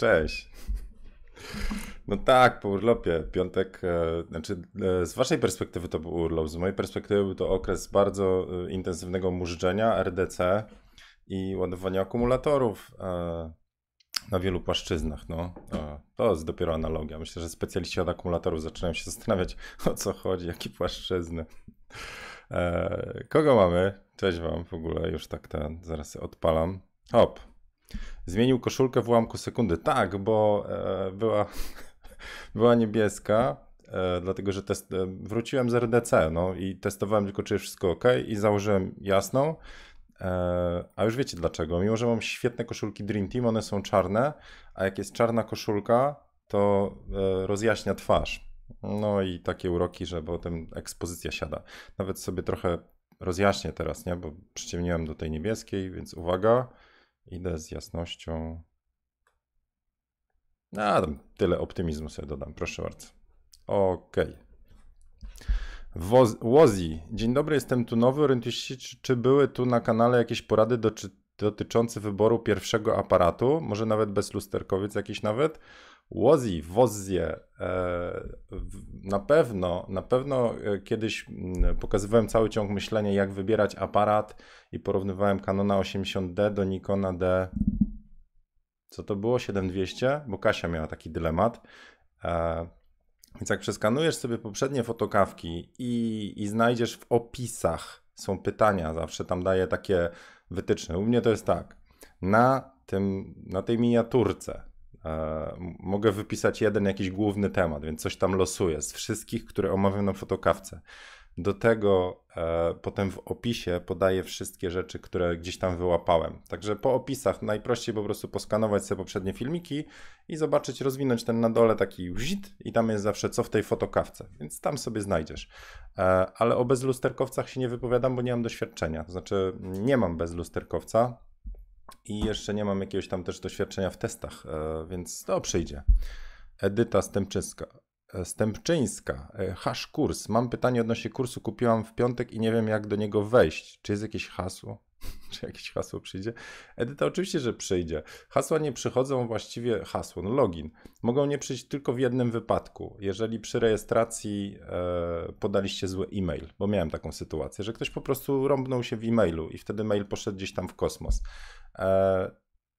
Cześć. No tak, po urlopie. Piątek, e, znaczy e, z waszej perspektywy to był urlop, z mojej perspektywy był to okres bardzo e, intensywnego murzczenia RDC i ładowania akumulatorów na wielu płaszczyznach. No. To jest dopiero analogia. Myślę, że specjaliści od akumulatorów zaczynają się zastanawiać, o co chodzi, jakie płaszczyzny. Kogo mamy? Cześć wam w ogóle, już tak ten, zaraz odpalam. Hop, Zmienił koszulkę w ułamku sekundy. Tak, bo e, była, była niebieska, e, dlatego że test, e, wróciłem z RDC no, i testowałem tylko, czy jest wszystko ok, i założyłem jasną. E, a już wiecie dlaczego. Mimo, że mam świetne koszulki Dream Team, one są czarne, a jak jest czarna koszulka, to e, rozjaśnia twarz. No i takie uroki, że potem ekspozycja siada. Nawet sobie trochę rozjaśnię teraz, nie? Bo przyciemniłem do tej niebieskiej, więc uwaga. Idę z jasnością. No, a, tyle optymizmu sobie dodam, proszę bardzo. Ok. Okay. Wozi, dzień dobry, jestem tu nowy. Orientuję czy, czy były tu na kanale jakieś porady do, dotyczące wyboru pierwszego aparatu, może nawet bez lusterkowiec jakiś nawet. Wozi, Wozzie, e, na pewno, na pewno e, kiedyś mm, pokazywałem cały ciąg myślenia, jak wybierać aparat i porównywałem Canona 80D do Nikona D. Co to było? 7200? Bo Kasia miała taki dylemat. E, więc jak przeskanujesz sobie poprzednie fotokawki i, i znajdziesz w opisach, są pytania, zawsze tam daję takie wytyczne. U mnie to jest tak. Na, tym, na tej miniaturce E, mogę wypisać jeden jakiś główny temat, więc coś tam losuję z wszystkich, które omawiam na fotokawce. Do tego e, potem w opisie podaję wszystkie rzeczy, które gdzieś tam wyłapałem. Także po opisach najprościej po prostu poskanować sobie poprzednie filmiki i zobaczyć, rozwinąć ten na dole taki wzit i tam jest zawsze co w tej fotokawce, więc tam sobie znajdziesz. E, ale o bezlusterkowcach się nie wypowiadam, bo nie mam doświadczenia. To znaczy nie mam bezlusterkowca, i jeszcze nie mam jakiegoś tam też doświadczenia w testach, e, więc to przyjdzie. Edyta Stępczyska. E, Stępczyńska, e, hasz kurs. Mam pytanie odnośnie kursu. Kupiłam w piątek i nie wiem, jak do niego wejść. Czy jest jakieś hasło? Czy jakieś hasło przyjdzie? Edyta, oczywiście, że przyjdzie. Hasła nie przychodzą właściwie, hasło, no login. Mogą nie przyjść tylko w jednym wypadku. Jeżeli przy rejestracji e, podaliście zły e-mail, bo miałem taką sytuację, że ktoś po prostu rąbnął się w e-mailu i wtedy mail poszedł gdzieś tam w kosmos. E,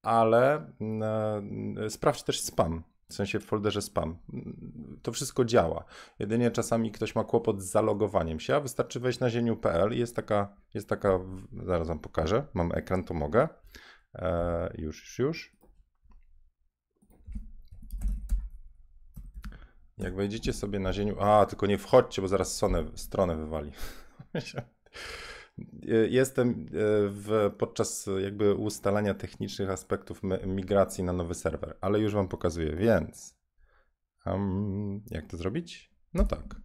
ale mm, e, sprawdź też spam w sensie w folderze spam. To wszystko działa. Jedynie czasami ktoś ma kłopot z zalogowaniem się, a wystarczy wejść na zieniu.pl i jest taka, jest taka, zaraz wam pokażę, mam ekran, to mogę. E, już, już, już. Jak wejdziecie sobie na zieniu, a tylko nie wchodźcie, bo zaraz stronę, stronę wywali. E, jestem e, w, podczas jakby ustalania technicznych aspektów migracji na nowy serwer, ale już Wam pokazuję, więc um, jak to zrobić? No tak.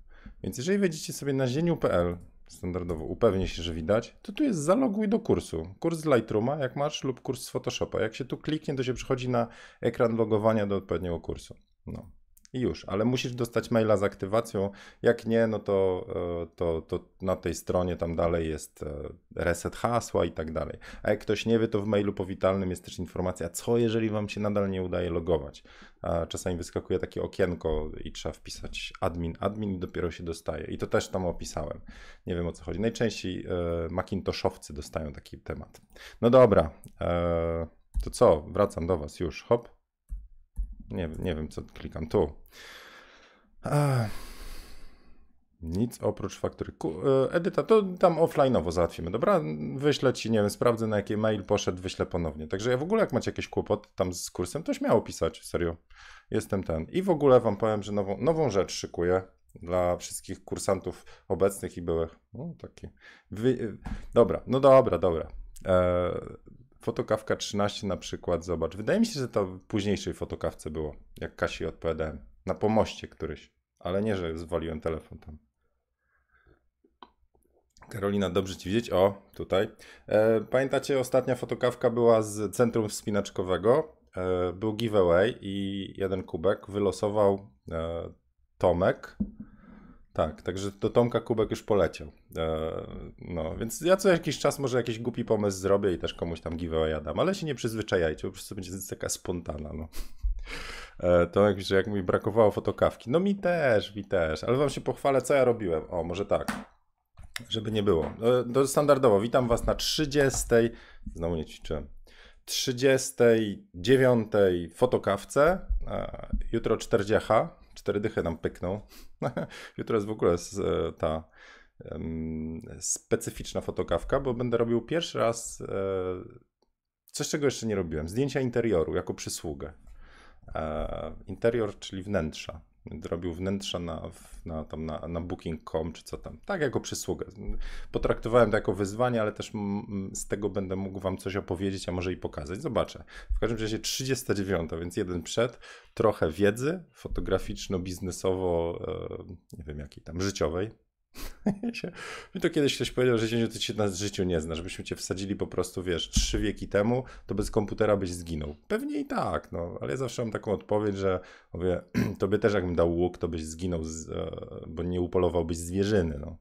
Więc jeżeli wejdziecie sobie na zieniu.pl, standardowo upewnię się, że widać, to tu jest zaloguj do kursu. Kurs z Lightrooma, jak masz, lub kurs z Photoshopa. Jak się tu kliknie, to się przychodzi na ekran logowania do odpowiedniego kursu. No i już. Ale musisz dostać maila z aktywacją. Jak nie, no to, e, to, to na tej stronie tam dalej jest e, reset hasła i tak dalej. A jak ktoś nie wie, to w mailu powitalnym jest też informacja, co jeżeli wam się nadal nie udaje logować. Czasami wyskakuje takie okienko i trzeba wpisać admin, admin i dopiero się dostaje. I to też tam opisałem. Nie wiem o co chodzi. Najczęściej e, Macintoshowcy dostają taki temat. No dobra, to co? Wracam do was już. Hop. Nie, nie wiem, co klikam tu. Ech. Nic oprócz faktury. E, Edyta, to tam offline'owo załatwimy, dobra? Wyślę ci, nie wiem, sprawdzę na jaki mail poszedł, wyślę ponownie. Także ja w ogóle jak macie jakieś kłopot tam z kursem, to śmiało pisać, serio. Jestem ten. I w ogóle wam powiem, że nową, nową rzecz szykuję dla wszystkich kursantów obecnych i byłych. No taki. Wy... E, dobra, no dobra, dobra. Eee, Fotokawka 13 na przykład, zobacz. Wydaje mi się, że to w późniejszej fotokawce było, jak Kasi odpowiadałem. Na pomoście któryś, ale nie, że zwaliłem telefon tam. Karolina, dobrze Ci widzieć. O, tutaj. E, pamiętacie, ostatnia fotokawka była z Centrum Wspinaczkowego. E, był giveaway i jeden kubek wylosował e, Tomek. Tak, także do Tomka Kubek już poleciał. E, no, więc ja co jakiś czas może jakiś głupi pomysł zrobię i też komuś tam giveaway dam, ale się nie przyzwyczajajcie, po prostu będzie taka spontana, no. E, to jak, że jak mi brakowało fotokawki. No mi też, mi też, ale wam się pochwalę, co ja robiłem. O, może tak, żeby nie było. E, to standardowo, witam was na 30, znowu nie ćwiczyłem, 39 fotokawce, jutro 40, cztery dychy nam pykną. Jutro jest w ogóle e, ta specyficzna fotokawka, bo będę robił pierwszy raz e, coś, czego jeszcze nie robiłem. Zdjęcia interioru jako przysługę. E, interior, czyli wnętrza robił wnętrza na, na, tam na, na booking.com czy co tam. Tak jako przysługę. Potraktowałem to jako wyzwanie, ale też z tego będę mógł wam coś opowiedzieć, a może i pokazać. Zobaczę. W każdym razie 39, więc jeden przed, trochę wiedzy fotograficzno-biznesowo, e, nie wiem jakiej tam, życiowej, Mi to kiedyś ktoś powiedział, że się, ty się na życiu nie znasz, żebyśmy cię wsadzili po prostu, wiesz, trzy wieki temu, to bez komputera byś zginął. Pewnie i tak, no, ale ja zawsze mam taką odpowiedź, że mówię, tobie też jakbym dał łuk, to byś zginął, z, e, bo nie upolowałbyś zwierzyny, no.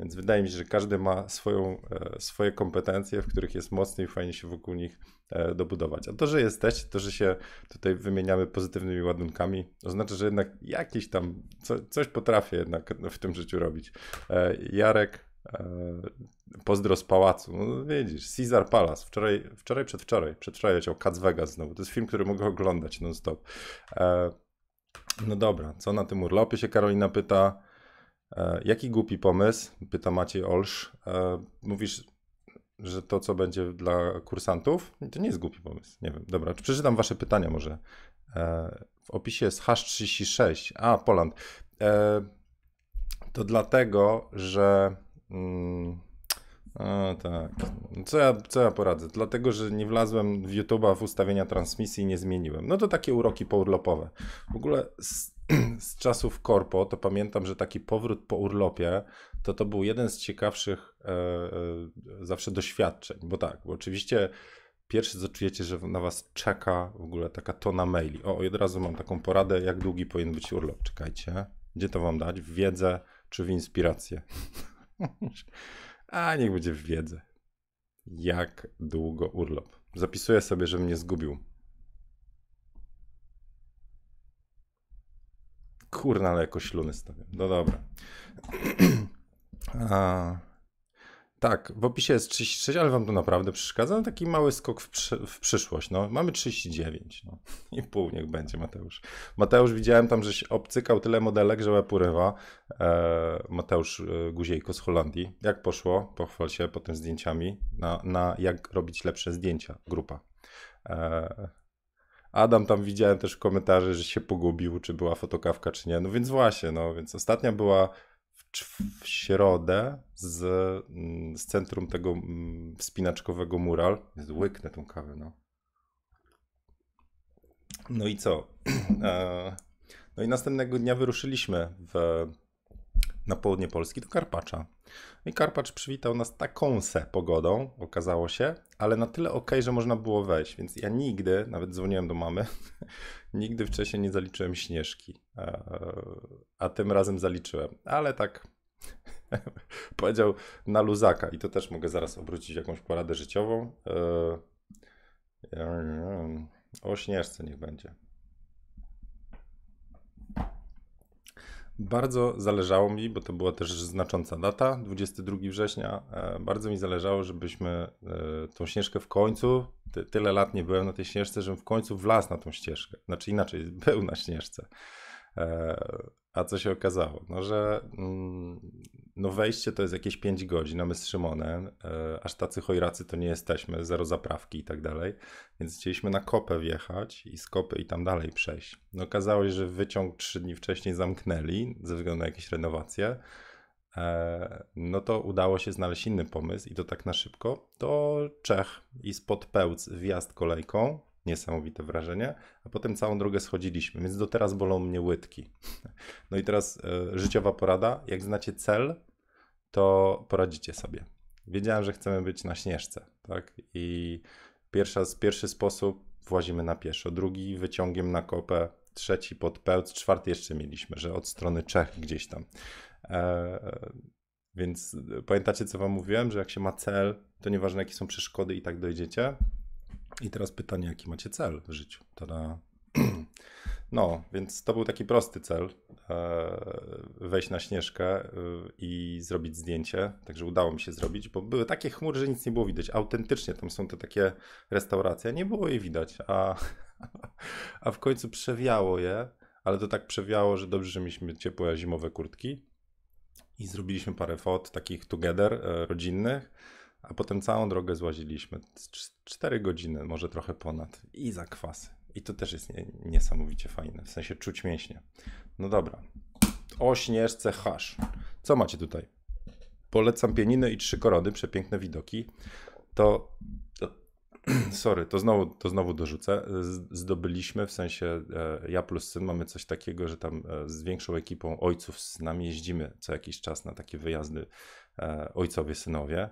Więc wydaje mi się, że każdy ma swoją, e, swoje kompetencje, w których jest mocny i fajnie się wokół nich e, dobudować. A to, że jesteście, to, że się tutaj wymieniamy pozytywnymi ładunkami, oznacza, że jednak jakiś tam, co, coś potrafię jednak w tym życiu robić. E, Jarek, pozdro z pałacu. No, widzisz, Caesar Palace. Wczoraj, wczoraj, przedwczoraj, przedwczoraj leciał Cats Vegas znowu. To jest film, który mogę oglądać non-stop. No dobra, co na tym urlopie się Karolina pyta? E, jaki głupi pomysł? Pyta Maciej Olsz. E, mówisz, że to, co będzie dla kursantów, to nie jest głupi pomysł. Nie wiem, dobra, przeczytam wasze pytania może. E, w opisie jest h 36. A, Poland. To dlatego, że... Mm, a, tak. Co ja, co ja poradzę? Dlatego, że nie wlazłem w YouTube'a w ustawienia transmisji i nie zmieniłem. No to takie uroki pourlopowe. W ogóle z czasów korpo, to pamiętam, że taki powrót po urlopie, to to był jeden z ciekawszych e, e, zawsze doświadczeń, bo tak, bo oczywiście pierwszy co czujecie, że na was czeka w ogóle taka tona maili. O, od razu mam taką poradę, jak długi powinien być urlop, czekajcie. Gdzie to wam dać? W wiedzę czy w inspirację? A, niech będzie w wiedzę. Jak długo urlop? Zapisuję sobie, żebym nie zgubił Kurna, ale jako śluny stawiam. No dobra. A, tak, w opisie jest 36, ale wam to naprawdę przeszkadza? No, taki mały skok w, w, przyszłość. No. Mamy 39. No. I pół niech będzie, Mateusz. Mateusz, widziałem tam, żeś obcykał tyle modelek, że łeb urywa. E, Mateusz e, Guziejko z Holandii. Jak poszło? Pochwal się potem zdjęciami na, na jak robić lepsze zdjęcia. Grupa. E, Adam tam widziałem też w komentarzach, że się pogubił, czy była fotokawka, czy nie. No więc właśnie, no więc ostatnia była w, środę z, mm, z centrum tego mm, wspinaczkowego mural. Jest tą kawę, no. No i co? E, no i następnego dnia wyruszyliśmy w na południe Polski do Karpacza. I Karpacz przywitał nas taką se pogodą, okazało się, ale na tyle ok, że można było wejść, więc ja nigdy, nawet dzwoniłem do mamy, nigdy wcześniej nie zaliczyłem śnieżki, e, e, a tym razem zaliczyłem, ale tak powiedział na luzaka i to też mogę zaraz obrócić jakąś poradę życiową. E, o śnieżce niech będzie. Bardzo zależało mi, bo to była też znacząca data, 22 września, e, bardzo mi zależało, żebyśmy e, tą ścieżkę w końcu, ty, tyle lat nie byłem na tej ścieżce, żebym w końcu wlazł na tą ścieżkę. Znaczy inaczej, był na ścieżce. E, a co się okazało? No, że mm, no wejście to jest jakieś 5 godzin, a my z Szymonem, e, aż tacy chojracy to nie jesteśmy, zero zaprawki i tak dalej, więc chcieliśmy na Kopę wjechać i z Kopy i tam dalej przejść. No okazało się, że wyciąg 3 dni wcześniej zamknęli ze względu na jakieś renowacje, e, no to udało się znaleźć inny pomysł i to tak na szybko, do Czech i spod Pełc wjazd kolejką, niesamowite wrażenie, a potem całą drogę schodziliśmy, więc do teraz bolą mnie łydki. No i teraz y, życiowa porada, jak znacie cel, to poradzicie sobie. Wiedziałem, że chcemy być na śnieżce, tak? I pierwsza, pierwszy sposób włazimy na pieszo, drugi wyciągiem na kopę, trzeci pod pełc, czwarty jeszcze mieliśmy, że od strony Czech gdzieś tam. E, więc pamiętacie, co wam mówiłem, że jak się ma cel, to nieważne jakie są przeszkody i tak dojdziecie. I teraz pytanie, jaki macie cel w życiu? Tada. No, więc to był taki prosty cel. E, wejść na śnieżkę e, i zrobić zdjęcie. Także udało mi się zrobić, bo były takie chmury, że nic nie było widać. Autentycznie tam są te takie restauracje. Nie było jej widać, a, a w końcu przewiało je, ale to tak przewiało, że dobrze, że mieliśmy ciepłe zimowe kurtki. I zrobiliśmy parę fot takich together, e, rodzinnych. A potem całą drogę złaziliśmy. cztery godziny, może trochę ponad. I za kwasy. I to też jest nie, niesamowicie fajne, w sensie czuć mięśnie. No dobra. O śnieżce hasz. Co macie tutaj? Polecam pianiny i trzy korony, przepiękne widoki. To, to sorry, to znowu, to znowu dorzucę. zdobyliśmy, w sensie e, ja plus syn mamy coś takiego, że tam e, z większą ekipą ojców z nami jeździmy co jakiś czas na takie wyjazdy E, ojcowie, synowie.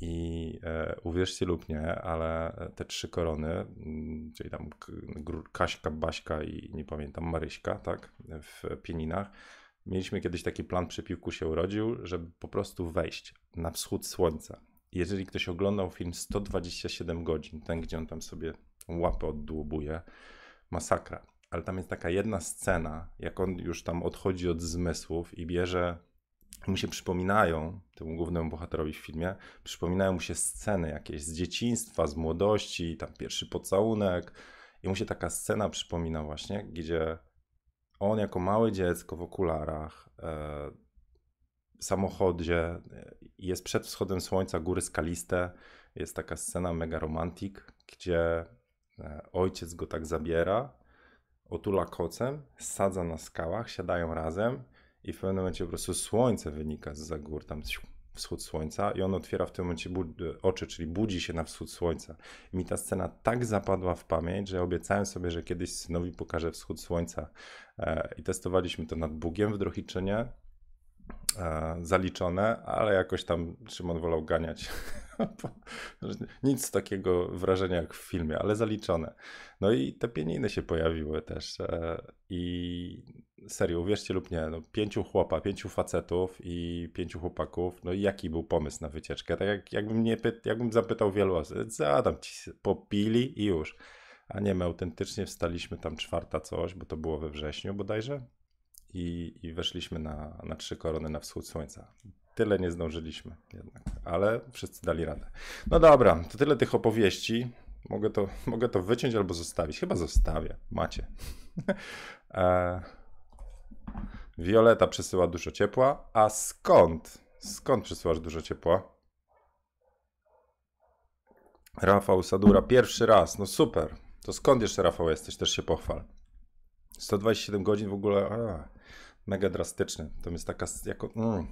I e, uwierzcie lub nie, ale te trzy korony, mm, czyli tam Kaśka, Baśka i nie pamiętam, Maryśka, tak, w Pieninach, mieliśmy kiedyś taki plan przy piłku się urodził, żeby po prostu wejść na wschód słońca. Jeżeli ktoś oglądał film 127 godzin, ten gdzie on tam sobie łapę oddłubuje, masakra. Ale tam jest taka jedna scena, jak on już tam odchodzi od zmysłów i bierze mu się przypominają, temu głównemu bohaterowi w filmie, przypominają mu się sceny jakieś z dzieciństwa, z młodości, tam pierwszy pocałunek. I mu się taka scena przypomina właśnie, gdzie on jako małe dziecko w okularach, e, samochodzie, e, jest przed wschodem słońca, góry skaliste. Jest taka scena mega romantik, gdzie e, ojciec go tak zabiera, otula kocem, sadza na skałach, siadają razem – i w pewnym momencie po prostu słońce wynika z za gór, tam wschód słońca i on otwiera w tym momencie oczy, czyli budzi się na wschód słońca. I mi ta scena tak zapadła w pamięć, że obiecałem sobie, że kiedyś synowi pokażę wschód słońca. E, I testowaliśmy to nad Bugiem w Drohiczynie. E, zaliczone, ale jakoś tam Szymon wolał ganiać. Nic takiego wrażenia jak w filmie, ale zaliczone. No i te pieniądze się pojawiły też. E, I serio, uwierzcie lub nie, no, pięciu chłopa, pięciu facetów i pięciu chłopaków, no i jaki był pomysł na wycieczkę? Tak jak, jakbym, nie jakbym zapytał wielu osób, zadam ci, popili i już. A nie, my autentycznie wstaliśmy tam czwarta coś, bo to było we wrześniu bodajże, i, i weszliśmy na, na trzy korony na wschód słońca. Tyle nie zdążyliśmy jednak, ale wszyscy dali radę. No dobra, to tyle tych opowieści. Mogę to, mogę to wyciąć albo zostawić. Chyba zostawię. Macie. Wioleta e, przesyła dużo ciepła. A skąd? Skąd przesyłasz dużo ciepła? Rafał Sadura, pierwszy raz. No super. To skąd jeszcze, Rafał, jesteś? Też się pochwal. 127 godzin w ogóle. A mega drastyczny. To jest taka jako. Mm,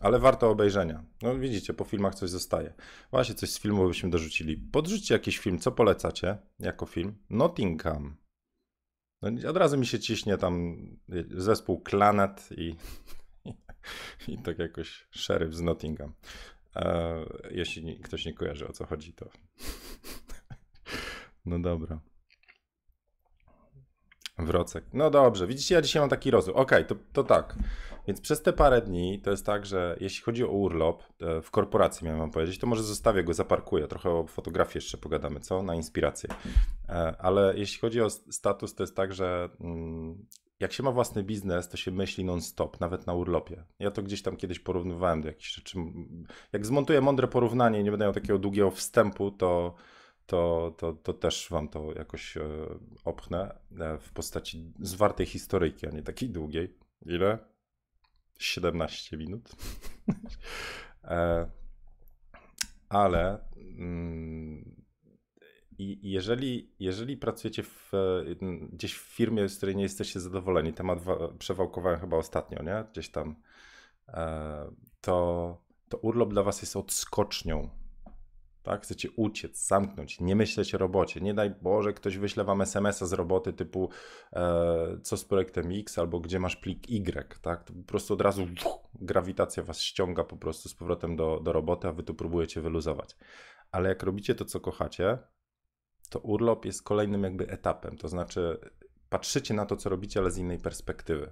ale warto obejrzenia. No widzicie, po filmach coś zostaje. Właśnie coś z filmu byśmy dorzucili. Podrzućcie jakiś film, co polecacie jako film? Nottingham. No, od razu mi się ciśnie tam zespół Klanet i, i, i tak jakoś szeryf z Nottingham. E, jeśli ktoś nie kojarzy o co chodzi, to. No dobra. Wrocek. No dobrze, widzicie, ja dzisiaj mam taki rozwój. Okej, okay, to, to tak. Więc przez te parę dni to jest tak, że jeśli chodzi o urlop e, w korporacji, miałem wam powiedzieć, to może zostawię go, zaparkuję. Trochę o fotografii jeszcze pogadamy, co? Na inspirację. E, ale jeśli chodzi o status, to jest tak, że mm, jak się ma własny biznes, to się myśli non-stop, nawet na urlopie. Ja to gdzieś tam kiedyś porównywałem do jakichś rzeczy. Jak zmontuję mądre porównanie nie będę miał takiego długiego wstępu, to to, to, to też wam to jakoś e, opchnę e, w postaci zwartej historyjki, a nie takiej długiej. Ile? 17 minut. E, ale mm, i jeżeli, jeżeli pracujecie w, gdzieś w firmie, z której nie jesteście zadowoleni, temat przewałkowałem chyba ostatnio, nie? Gdzieś tam, to, to urlop dla was jest odskocznią tak? Chcecie uciec, zamknąć, nie myśleć o robocie. Nie daj Boże, ktoś wyśle wam SMS-a z roboty typu e, co z projektem X albo gdzie masz plik Y. Tak? To po prostu od razu wuch, grawitacja was ściąga po prostu z powrotem do, do roboty, a wy tu próbujecie wyluzować. Ale jak robicie to, co kochacie, to urlop jest kolejnym jakby etapem. To znaczy patrzycie na to, co robicie, ale z innej perspektywy.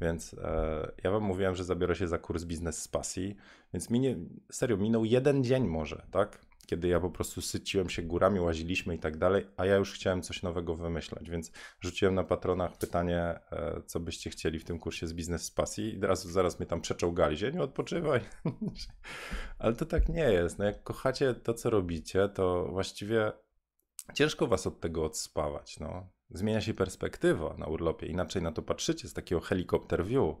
Więc e, ja wam mówiłem, że zabiorę się za kurs biznes z pasji, więc minie, serio, minął jeden dzień może, tak? kiedy ja po prostu syciłem się górami, łaziliśmy i tak dalej, a ja już chciałem coś nowego wymyślać, więc rzuciłem na patronach pytanie, e, co byście chcieli w tym kursie z biznes z pasji i teraz, zaraz mnie tam przeczołgali, że nie odpoczywaj. Ale to tak nie jest. No jak kochacie to, co robicie, to właściwie ciężko was od tego odspawać. No zmienia się perspektywa na urlopie, inaczej na to patrzycie z takiego helikopter view,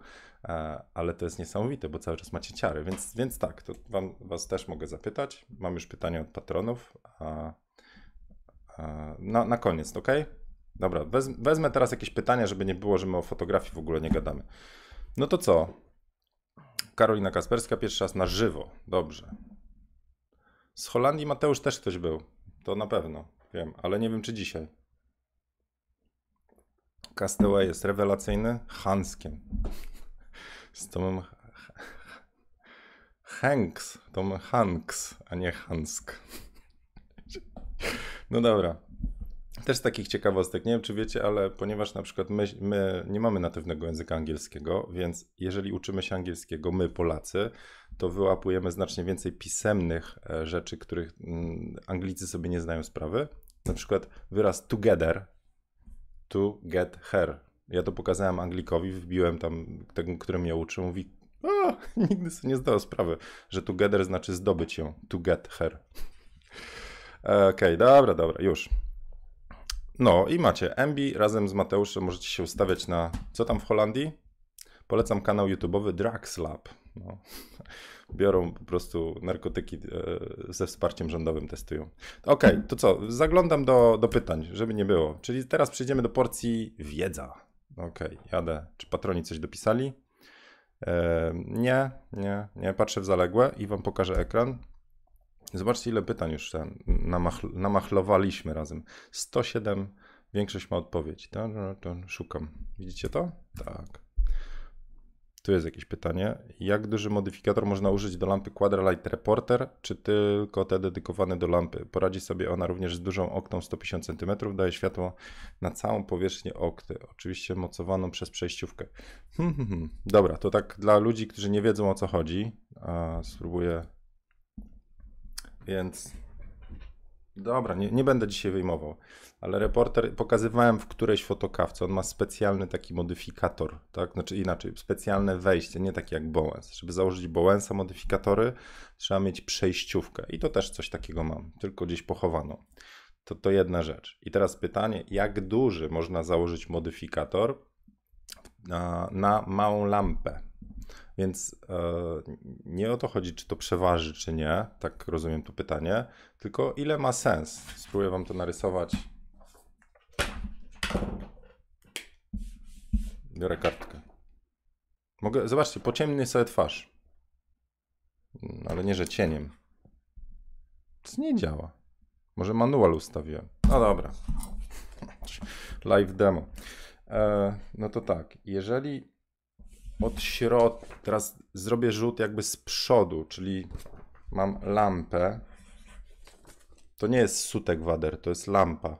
e, ale to jest niesamowite, bo cały czas macie ciary, więc, więc tak, to wam, was też mogę zapytać. Mam już pytanie od patronów. A, a, na, na koniec, ok? Dobra, wez, wezmę teraz jakieś pytania, żeby nie było, że my o fotografii w ogóle nie gadamy. No to co? Karolina Kasperska, pierwszy raz na żywo. Dobrze. Z Holandii Mateusz też ktoś był. To na pewno, wiem, ale nie wiem czy dzisiaj. Kasteła jest rewelacyjny Hanskiem. Z Tomem Hanks. Tom Hanks, a nie Hansk. No dobra. Też takich ciekawostek. Nie wiem, czy wiecie, ale ponieważ na przykład my, my nie mamy natywnego języka angielskiego, więc jeżeli uczymy się angielskiego, my Polacy, to wyłapujemy znacznie więcej pisemnych e, rzeczy, których mm, Anglicy sobie nie znają sprawy. Na przykład wyraz together to get her. Ja to pokazałem Anglikowi, wbiłem tam tego, który mnie uczył, mówi, o, nigdy sobie nie zdał sprawy, że together znaczy zdobyć ją, to get her. Okej, okay, dobra, dobra, już. No i macie, MB razem z Mateuszem możecie się ustawiać na, co tam w Holandii? Polecam kanał YouTube'owy Drugs Lab. No. Biorą po prostu narkotyki e, ze wsparciem rządowym, testują. Okej, okay, to co? Zaglądam do, do pytań, żeby nie było. Czyli teraz przejdziemy do porcji wiedza. Okej, okay, jadę. Czy patroni coś dopisali? E, nie, nie, nie. Patrzę w zaległe i wam pokażę ekran. Zobaczcie, ile pytań już ten, namachl namachlowaliśmy razem. 107, większość ma odpowiedź. Szukam. Widzicie to? Tak. Tu jest jakieś pytanie. Jak duży modyfikator można użyć do lampy Quadralight Reporter, czy tylko te dedykowane do lampy? Poradzi sobie ona również z dużą oktą 150 cm, daje światło na całą powierzchnię okty, oczywiście mocowaną przez przejściówkę. Hmm, hmm, hmm. Dobra, to tak dla ludzi, którzy nie wiedzą o co chodzi, spróbuję. Więc Dobra, nie, nie będę dzisiaj wyjmował, ale reporter pokazywałem w którejś fotokawce. On ma specjalny taki modyfikator, tak? Znaczy inaczej, specjalne wejście, nie takie jak Bowens. Żeby założyć Bowensa modyfikatory, trzeba mieć przejściówkę i to też coś takiego mam, tylko gdzieś pochowano. To, to jedna rzecz. I teraz pytanie, jak duży można założyć modyfikator na, na małą lampę? Więc e, nie o to chodzi, czy to przeważy, czy nie, tak rozumiem to pytanie, tylko ile ma sens. Spróbuję Wam to narysować. Biorę kartkę. Mogę, zobaczcie, pociemny sobie twarz. Mm, ale nie, że cieniem. To nie działa. Może manual ustawiłem. No dobra. Live demo. E, no to tak, jeżeli od środka, teraz zrobię rzut jakby z przodu, czyli mam lampę. To nie jest sutek wader, to jest lampa.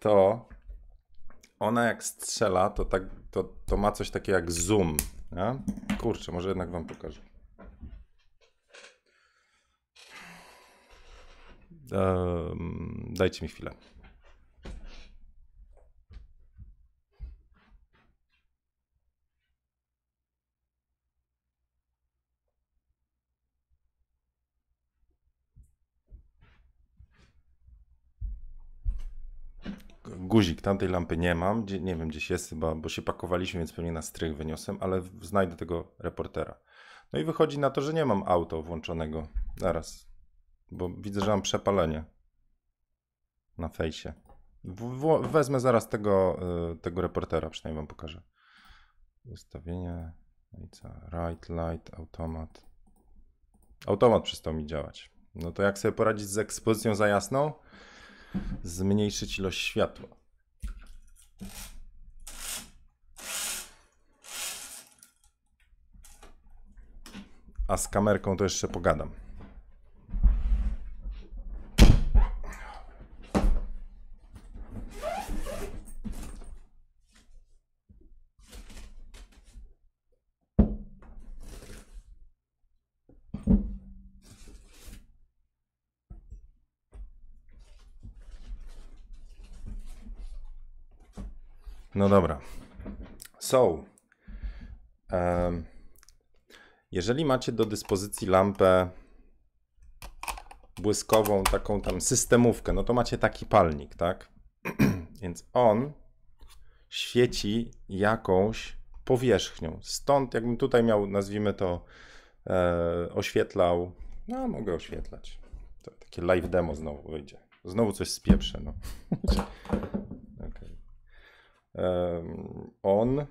To ona jak strzela, to, tak, to, to ma coś takiego jak zoom. Ja? Kurczę, może jednak wam pokażę. Um, dajcie mi chwilę. guzik, tamtej lampy nie mam, gdzie, nie wiem gdzieś jest chyba, bo się pakowaliśmy, więc pewnie na strych wyniosłem, ale znajdę tego reportera. No i wychodzi na to, że nie mam auto włączonego. Zaraz, bo widzę, że mam przepalenie na fejsie. W wezmę zaraz tego, y tego reportera, przynajmniej wam pokażę. Ustawienie, no i co? Right light, automat. Automat przestał mi działać. No to jak sobie poradzić z ekspozycją za jasną? zmniejszyć ilość światła. A z kamerką to jeszcze pogadam. No dobra. So, um, jeżeli macie do dyspozycji lampę błyskową, taką tam systemówkę, no to macie taki palnik, tak? Więc on świeci jakąś powierzchnią. Stąd, jakbym tutaj miał, nazwijmy to, e, oświetlał. No, mogę oświetlać. To takie live demo znowu wyjdzie. Znowu coś pieprze, No on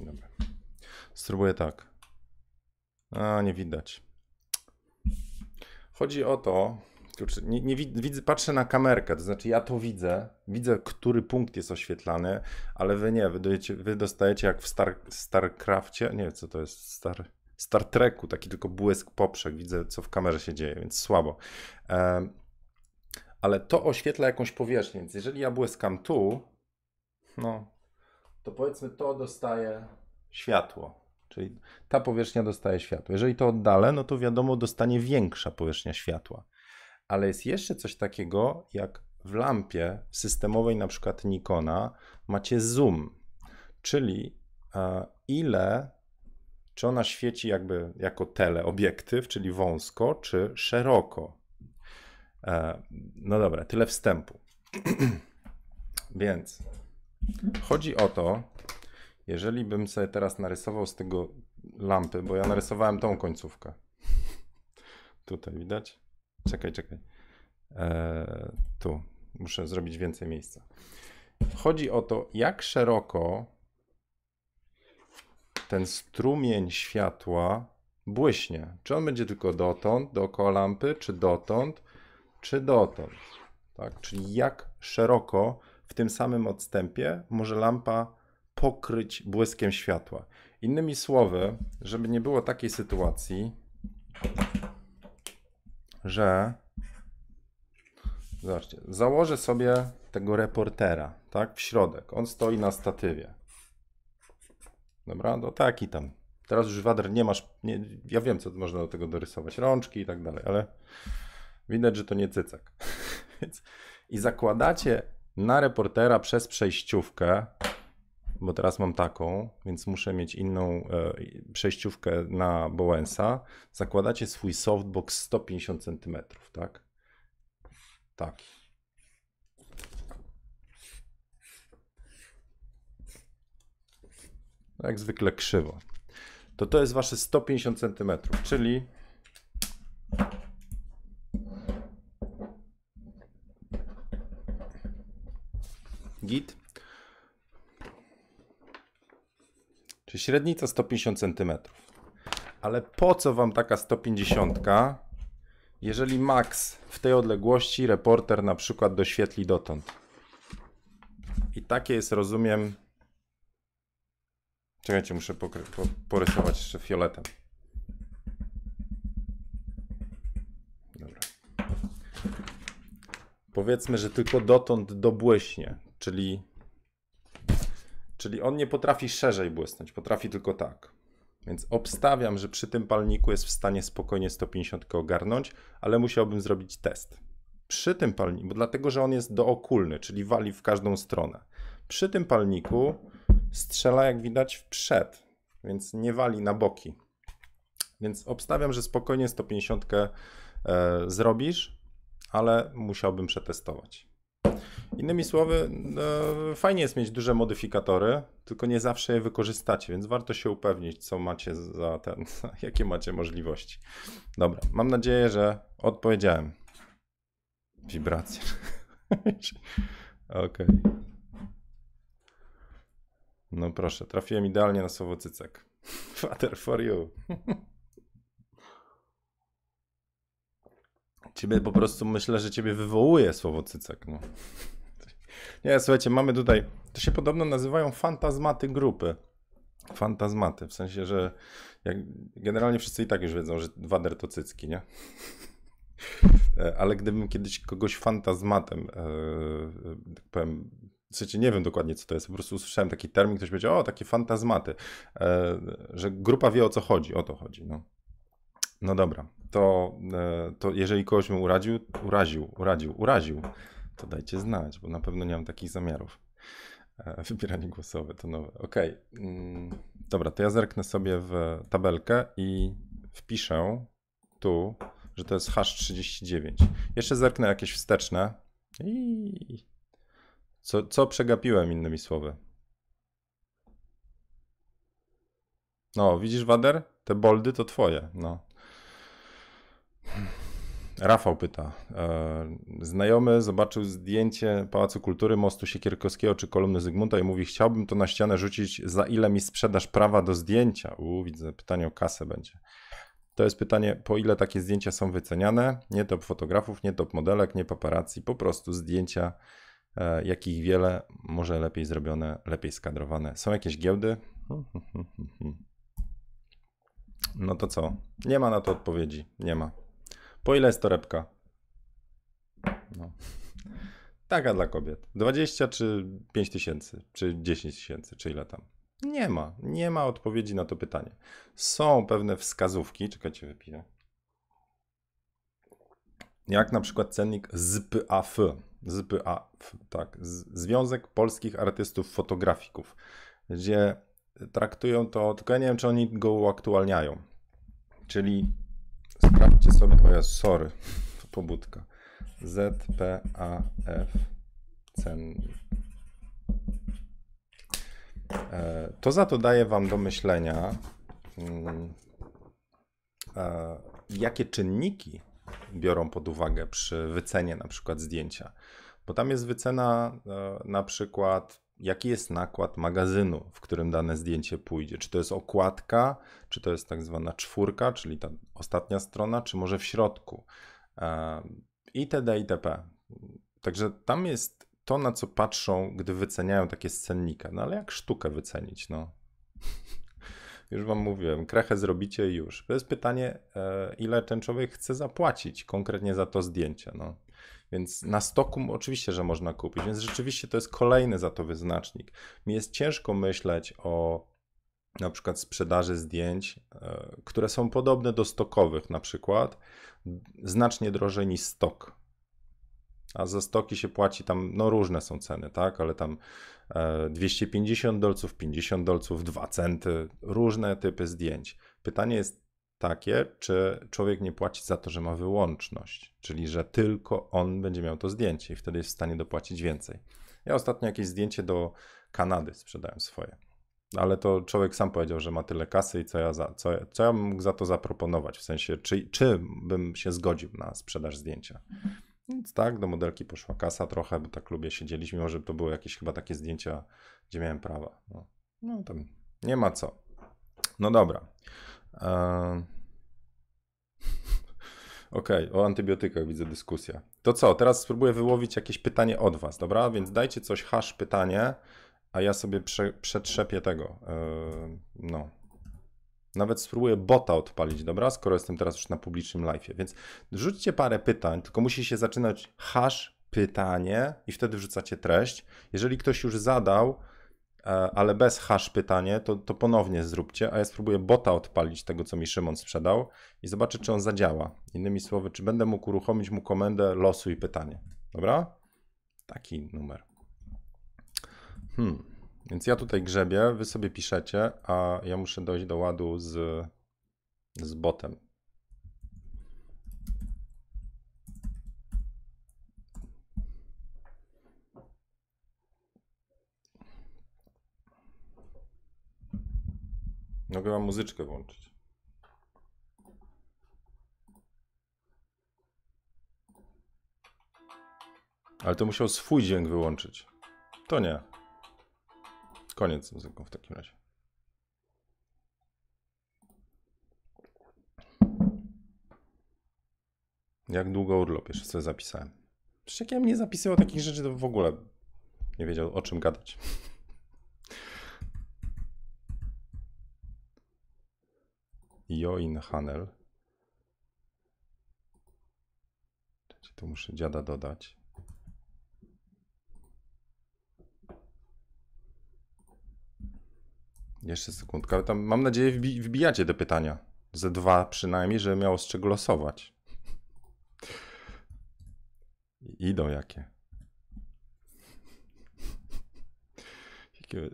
Dobra. Spróbuję tak. A, nie widać. Chodzi o to, nie, nie widzę, patrzę na kamerkę, to znaczy ja to widzę, widzę, który punkt jest oświetlany, ale wy nie, wy, wy dostajecie jak w Star, StarCraftie, nie co to jest, Star... Star Treku, taki tylko błysk poprzek, widzę co w kamerze się dzieje, więc słabo. Ale to oświetla jakąś powierzchnię, więc jeżeli ja błyskam tu, no, to powiedzmy to dostaje światło. Czyli ta powierzchnia dostaje światło. Jeżeli to oddalę, no to wiadomo, dostanie większa powierzchnia światła. Ale jest jeszcze coś takiego, jak w lampie systemowej, na przykład Nikona, macie zoom, czyli e, ile czy ona świeci jakby jako teleobiektyw, czyli wąsko, czy szeroko? E, no dobra, tyle wstępu. Więc chodzi o to, jeżeli bym sobie teraz narysował z tego lampy, bo ja narysowałem tą końcówkę. Tutaj widać? Czekaj, czekaj. E, tu muszę zrobić więcej miejsca. Chodzi o to, jak szeroko ten strumień światła błyśnie. Czy on będzie tylko dotąd, dookoła lampy, czy dotąd, czy dotąd. Tak? Czyli jak szeroko w tym samym odstępie może lampa pokryć błyskiem światła. Innymi słowy, żeby nie było takiej sytuacji, że zobaczcie, założę sobie tego reportera, tak, w środek. On stoi na statywie. Dobra, no taki tam. Teraz już wader nie masz. Nie, ja wiem, co można do tego dorysować, rączki i tak dalej, ale widać, że to nie cycek. I zakładacie na reportera przez przejściówkę, bo teraz mam taką, więc muszę mieć inną e, przejściówkę na Bowensa. Zakładacie swój softbox 150 cm, tak? Taki. jak zwykle krzywo, to to jest wasze 150 cm, czyli git. Czy średnica 150 cm. Ale po co wam taka 150, jeżeli max w tej odległości reporter na przykład doświetli dotąd? I takie jest, rozumiem, Czekajcie, muszę po, porysować jeszcze fioletem. Dobra. Powiedzmy, że tylko dotąd dobłyśnie, czyli, czyli on nie potrafi szerzej błysnąć, potrafi tylko tak. Więc obstawiam, że przy tym palniku jest w stanie spokojnie 150 ogarnąć, ale musiałbym zrobić test. Przy tym palniku, bo dlatego, że on jest dookulny, czyli wali w każdą stronę. Przy tym palniku strzela, jak widać, w przed, więc nie wali na boki. Więc obstawiam, że spokojnie 150 e, zrobisz, ale musiałbym przetestować. Innymi słowy, e, fajnie jest mieć duże modyfikatory, tylko nie zawsze je wykorzystacie, więc warto się upewnić, co macie za ten, jakie macie możliwości. Dobra, mam nadzieję, że odpowiedziałem. Wibracje. Okej. Okay. No proszę, trafiłem idealnie na słowo cycek. Father for you. Ciebie po prostu myślę, że ciebie wywołuje słowo cycek. No. Nie, słuchajcie, mamy tutaj. To się podobno nazywają fantazmaty grupy. Fantazmaty, w sensie, że jak, generalnie wszyscy i tak już wiedzą, że wader to cycki, nie? E, ale gdybym kiedyś kogoś fantazmatem, e, e, tak powiem, sensie nie wiem dokładnie, co to jest. Po prostu usłyszałem taki termin, ktoś powiedział, o, takie fantazmaty, e, że grupa wie o co chodzi, o to chodzi. No, no dobra, to, e, to jeżeli kogoś mnie uraził, uraził, uraził, uraził, to dajcie znać, bo na pewno nie mam takich zamiarów. E, wybieranie głosowe to nowe. Okej, okay. Mm, dobra, to ja zerknę sobie w tabelkę i wpiszę tu, że to jest hash 39. Jeszcze zerknę jakieś wsteczne. Co, co przegapiłem, innymi słowy? No, widzisz, Wader? Te boldy to twoje. No. Rafał pyta. E, znajomy zobaczył zdjęcie Pałacu Kultury, Mostu Siekierkowskiego czy kolumny Zygmunta i mówi: Chciałbym to na ścianę rzucić, za ile mi sprzedasz prawa do zdjęcia? U, widzę, pytanie o kasę będzie. To jest pytanie, po ile takie zdjęcia są wyceniane? Nie top fotografów, nie top modelek, nie paparazzi, po prostu zdjęcia E, jak ich wiele, może lepiej zrobione, lepiej skadrowane. Są jakieś giełdy? Hmm, hmm, hmm, no to co? Nie ma na to odpowiedzi. Nie ma. Po ile jest torebka? No. Taka dla kobiet. 20 czy 5 tysięcy, czy 10 tysięcy, czy ile tam. Nie ma. Nie ma odpowiedzi na to pytanie. Są pewne wskazówki. Czekajcie, wypiję jak na przykład cennik ZPAF, ZPAF tak, Związek Polskich Artystów Fotografików, gdzie traktują to, tylko ja nie wiem, czy oni go uaktualniają. Czyli sprawdźcie sobie, o ja, sorry, pobudka. ZPAF cennik. E, to za to daje Wam do myślenia, mm, e, jakie czynniki biorą pod uwagę przy wycenie na przykład zdjęcia. Bo tam jest wycena e, na przykład jaki jest nakład magazynu, w którym dane zdjęcie pójdzie. Czy to jest okładka, czy to jest tak zwana czwórka, czyli ta ostatnia strona, czy może w środku. E, itd. itp. Także tam jest to, na co patrzą, gdy wyceniają takie scennika. No ale jak sztukę wycenić? No, już wam mówiłem, krechę zrobicie już. To jest pytanie, e, ile ten człowiek chce zapłacić konkretnie za to zdjęcie. No. Więc na stoku oczywiście, że można kupić, więc rzeczywiście to jest kolejny za to wyznacznik. Mi jest ciężko myśleć o na przykład sprzedaży zdjęć, e, które są podobne do stokowych, na przykład znacznie drożej niż stok a za stoki się płaci tam, no różne są ceny, tak, ale tam 250 e, dolców, 50 dolców, 2 centy, różne typy zdjęć. Pytanie jest takie, czy człowiek nie płaci za to, że ma wyłączność, czyli że tylko on będzie miał to zdjęcie i wtedy jest w stanie dopłacić więcej. Ja ostatnio jakieś zdjęcie do Kanady sprzedałem swoje, ale to człowiek sam powiedział, że ma tyle kasy i co ja, za, co, co ja bym mógł za to zaproponować, w sensie czy, czy bym się zgodził na sprzedaż zdjęcia. Więc tak, do modelki poszła kasa trochę, bo tak lubię siedzieć, mimo że to były jakieś chyba takie zdjęcia, gdzie miałem prawa. No, no tam nie ma co. No dobra. Ehm. Okej, okay, o antybiotykach widzę dyskusję. To co, teraz spróbuję wyłowić jakieś pytanie od Was, dobra? Więc dajcie coś hasz pytanie, a ja sobie prze, przetrzepię tego. Ehm, no, nawet spróbuję bota odpalić, dobra? Skoro jestem teraz już na publicznym live. Więc rzućcie parę pytań, tylko musi się zaczynać hash pytanie i wtedy wrzucacie treść. Jeżeli ktoś już zadał, e, ale bez hash pytanie, to, to ponownie zróbcie, a ja spróbuję bota odpalić tego, co mi Szymon sprzedał i zobaczę, czy on zadziała. Innymi słowy, czy będę mógł uruchomić mu komendę losu i pytanie. Dobra? Taki numer. Hmm. Więc ja tutaj grzebię, wy sobie piszecie, a ja muszę dojść do ładu z, z botem. Mogę wam muzyczkę włączyć. Ale to musiał swój dźwięk wyłączyć. To nie. Koniec z muzyką w takim razie. Jak długo urlop jeszcze sobie zapisałem? Przecież jak ja nie zapisywał takich rzeczy, to w ogóle nie wiedział o czym gadać. Join Hanel. Tu muszę dziada dodać. Jeszcze sekundka, ale tam mam nadzieję wbi wbijacie te pytania. Ze dwa przynajmniej, żeby miało z czego losować. Idą jakie. Jakiego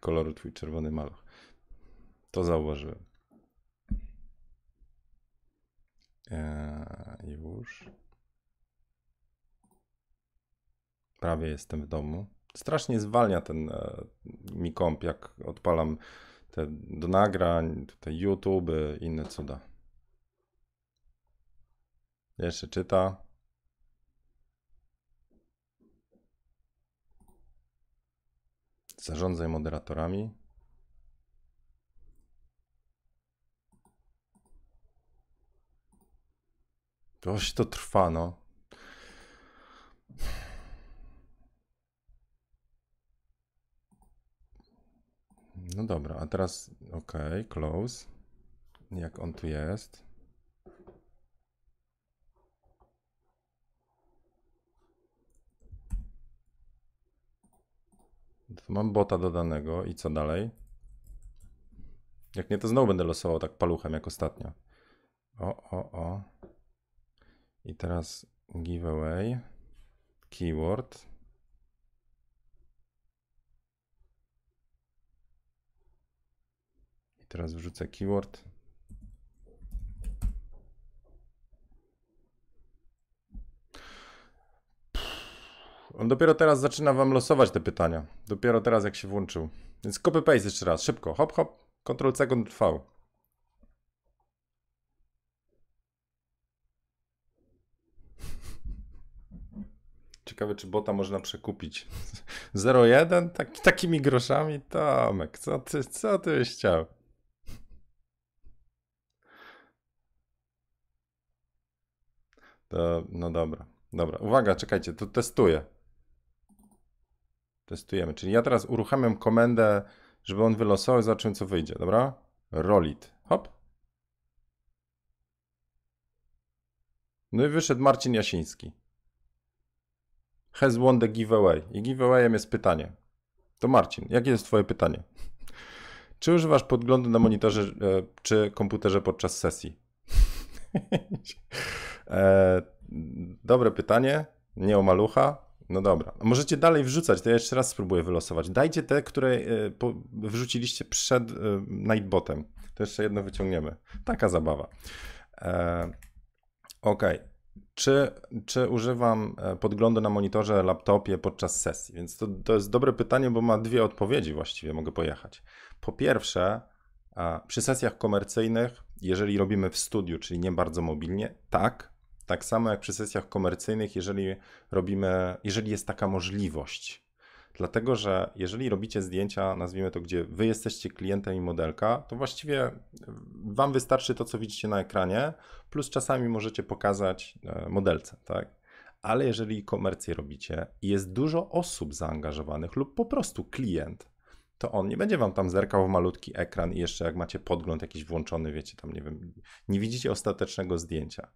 koloru twój czerwony maluch? To zauważyłem. Eee, już. Prawie jestem w domu strasznie zwalnia ten e, mi komp, jak odpalam te do nagrań, tutaj YouTube, inne cuda. Jeszcze czyta. Zarządzaj moderatorami. Coś to trwa, no. No dobra, a teraz OK, close. Jak on tu jest? To mam bota dodanego i co dalej? Jak nie, to znowu będę losował tak paluchem jak ostatnio. O, o, o. I teraz giveaway, keyword. teraz wrzucę keyword. On dopiero teraz zaczyna wam losować te pytania. Dopiero teraz jak się włączył. Więc copy paste jeszcze raz, szybko. Hop hop, Ctrl C, Ctrl V. Ciekawe, czy bota można przekupić. 0,1? Tak, takimi groszami? Tomek, co ty, co ty byś chciał? To, no dobra, dobra. Uwaga, czekajcie, to testuję. Testujemy, czyli ja teraz uruchamiam komendę, żeby on wylosował i zobaczymy co wyjdzie, dobra? Rolit, hop. No i wyszedł Marcin Jasiński. Has won the giveaway. I giveawayem jest pytanie. To Marcin, jakie jest twoje pytanie? Czy używasz podglądu na monitorze e, czy komputerze podczas sesji? E, dobre pytanie, nie o malucha. No dobra, możecie dalej wrzucać, to ja jeszcze raz spróbuję wylosować. Dajcie te, które e, wrzuciliście przed e, Nightbotem. To jeszcze jedno wyciągniemy. Taka zabawa. E, ok. Czy, czy używam podglądu na monitorze, laptopie podczas sesji? Więc to, to jest dobre pytanie, bo ma dwie odpowiedzi właściwie, mogę pojechać. Po pierwsze, przy sesjach komercyjnych, jeżeli robimy w studiu, czyli nie bardzo mobilnie, tak, tak samo jak przy sesjach komercyjnych, jeżeli robimy, jeżeli jest taka możliwość. Dlatego, że jeżeli robicie zdjęcia, nazwijmy to, gdzie wy jesteście klientem i modelka, to właściwie mm, wam wystarczy to, co widzicie na ekranie, plus czasami możecie pokazać e, modelce, tak? Ale jeżeli komercję robicie i jest dużo osób zaangażowanych lub po prostu klient, to on nie będzie wam tam zerkał w malutki ekran i jeszcze jak macie podgląd jakiś włączony, wiecie tam, nie wiem, nie widzicie ostatecznego zdjęcia.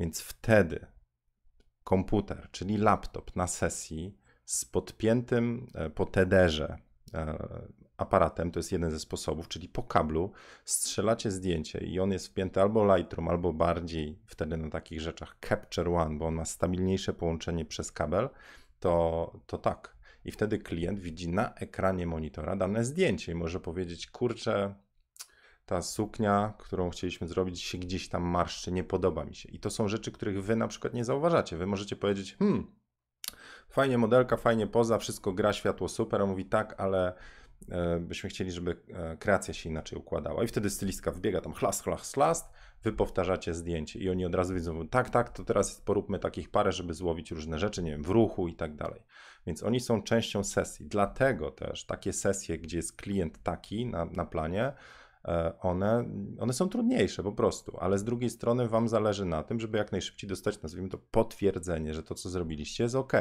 Więc wtedy komputer, czyli laptop na sesji z podpiętym e, po tederze e, aparatem, to jest jeden ze sposobów, czyli po kablu strzelacie zdjęcie i on jest wpięty albo Lightroom, albo bardziej wtedy na takich rzeczach Capture One, bo on ma stabilniejsze połączenie przez kabel, to, to tak. I wtedy klient widzi na ekranie monitora dane zdjęcie i może powiedzieć, kurczę, ta suknia, którą chcieliśmy zrobić, się gdzieś tam marszczy, nie podoba mi się. I to są rzeczy, których wy na przykład nie zauważacie. Wy możecie powiedzieć, hmm, fajnie modelka, fajnie poza, wszystko gra, światło super. mówi tak, ale e, byśmy chcieli, żeby e, kreacja się inaczej układała. I wtedy stylistka wbiega tam chlast, chlast, chlast, wy powtarzacie zdjęcie i oni od razu widzą, tak, tak, to teraz poróbmy takich parę, żeby złowić różne rzeczy, nie wiem, w ruchu i tak dalej. Więc oni są częścią sesji. Dlatego też takie sesje, gdzie jest klient taki na, na planie, E, one, one są trudniejsze po prostu, ale z drugiej strony Wam zależy na tym, żeby jak najszybciej dostać, nazwijmy to, potwierdzenie, że to, co zrobiliście, jest ok.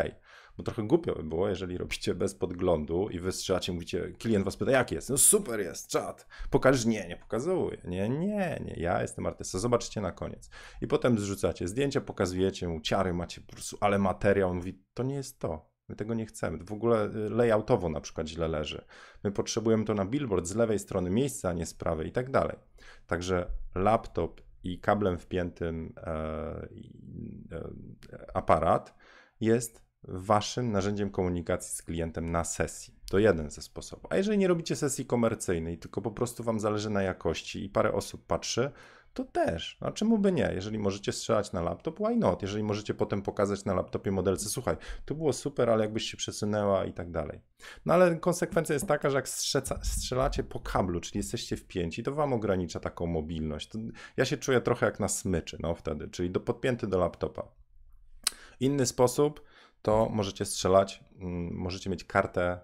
Bo trochę głupio by było, jeżeli robicie bez podglądu i wystrzelacie, mówicie, klient Was pyta, jak jest? No super jest, czat, pokaż, nie, nie pokazuję, nie, nie, nie, ja jestem artystą, zobaczcie na koniec. I potem zrzucacie zdjęcia, pokazujecie mu, ciary macie po prostu, ale materiał, on mówi, to nie jest to, My tego nie chcemy. w ogóle y, layoutowo na przykład źle leży. My potrzebujemy to na billboard z lewej strony miejsca, a nie z prawej i tak dalej. Także laptop i kablem wpiętym e, e, aparat jest waszym narzędziem komunikacji z klientem na sesji. To jeden ze sposobów. A jeżeli nie robicie sesji komercyjnej, tylko po prostu wam zależy na jakości i parę osób patrzy, to też. A czemu by nie? Jeżeli możecie strzelać na laptop, why not? Jeżeli możecie potem pokazać na laptopie modelce, słuchaj, to było super, ale jakbyś się przesunęła i tak dalej. No ale konsekwencja jest taka, że jak strzelacie po kablu, czyli jesteście w pięci, to wam ogranicza taką mobilność. To ja się czuję trochę jak na smyczy, no wtedy, czyli do, podpięty do laptopa. Inny sposób to możecie strzelać, mm, możecie mieć kartę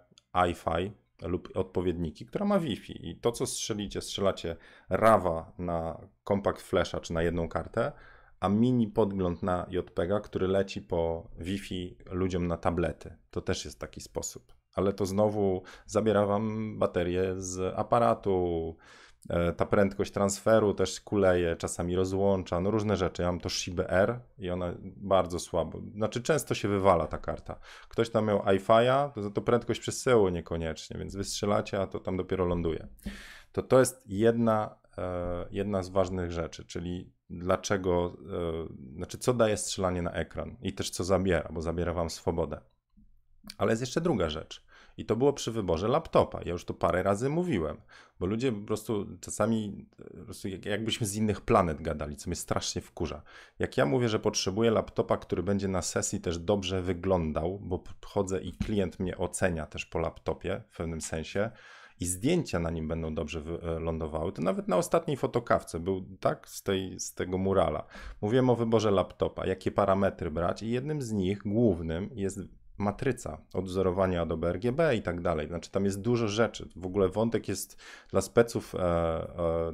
iFi, lub odpowiedniki, która ma Wi-Fi. I to, co strzelicie, strzelacie rawa na kompakt flesza czy na jedną kartę, a mini podgląd na JPEGA, który leci po Wi-Fi ludziom na tablety. To też jest taki sposób. Ale to znowu zabiera wam baterię z aparatu, E, ta prędkość transferu też kuleje, czasami rozłącza, no różne rzeczy. Ja mam to Shiba R i ona bardzo słabo, znaczy często się wywala ta karta. Ktoś tam miał iFi'a, to, to prędkość przesyłu niekoniecznie, więc wystrzelacie, a to tam dopiero ląduje. To to jest jedna, e, jedna z ważnych rzeczy, czyli dlaczego, e, znaczy co daje strzelanie na ekran i też co zabiera, bo zabiera wam swobodę. Ale jest jeszcze druga rzecz. I to było przy wyborze laptopa. Ja już to parę razy mówiłem, bo ludzie po prostu czasami po prostu jakbyśmy z innych planet gadali, co mnie strasznie wkurza. Jak ja mówię, że potrzebuję laptopa, który będzie na sesji też dobrze wyglądał, bo chodzę i klient mnie ocenia też po laptopie w pewnym sensie, i zdjęcia na nim będą dobrze e, lądowały, to nawet na ostatniej fotokawce był tak z, tej, z tego murala. Mówiłem o wyborze laptopa, jakie parametry brać i jednym z nich głównym jest matryca wzorowania do BRGB i tak dalej. Znaczy tam jest dużo rzeczy. W ogóle wątek jest dla speców e, e,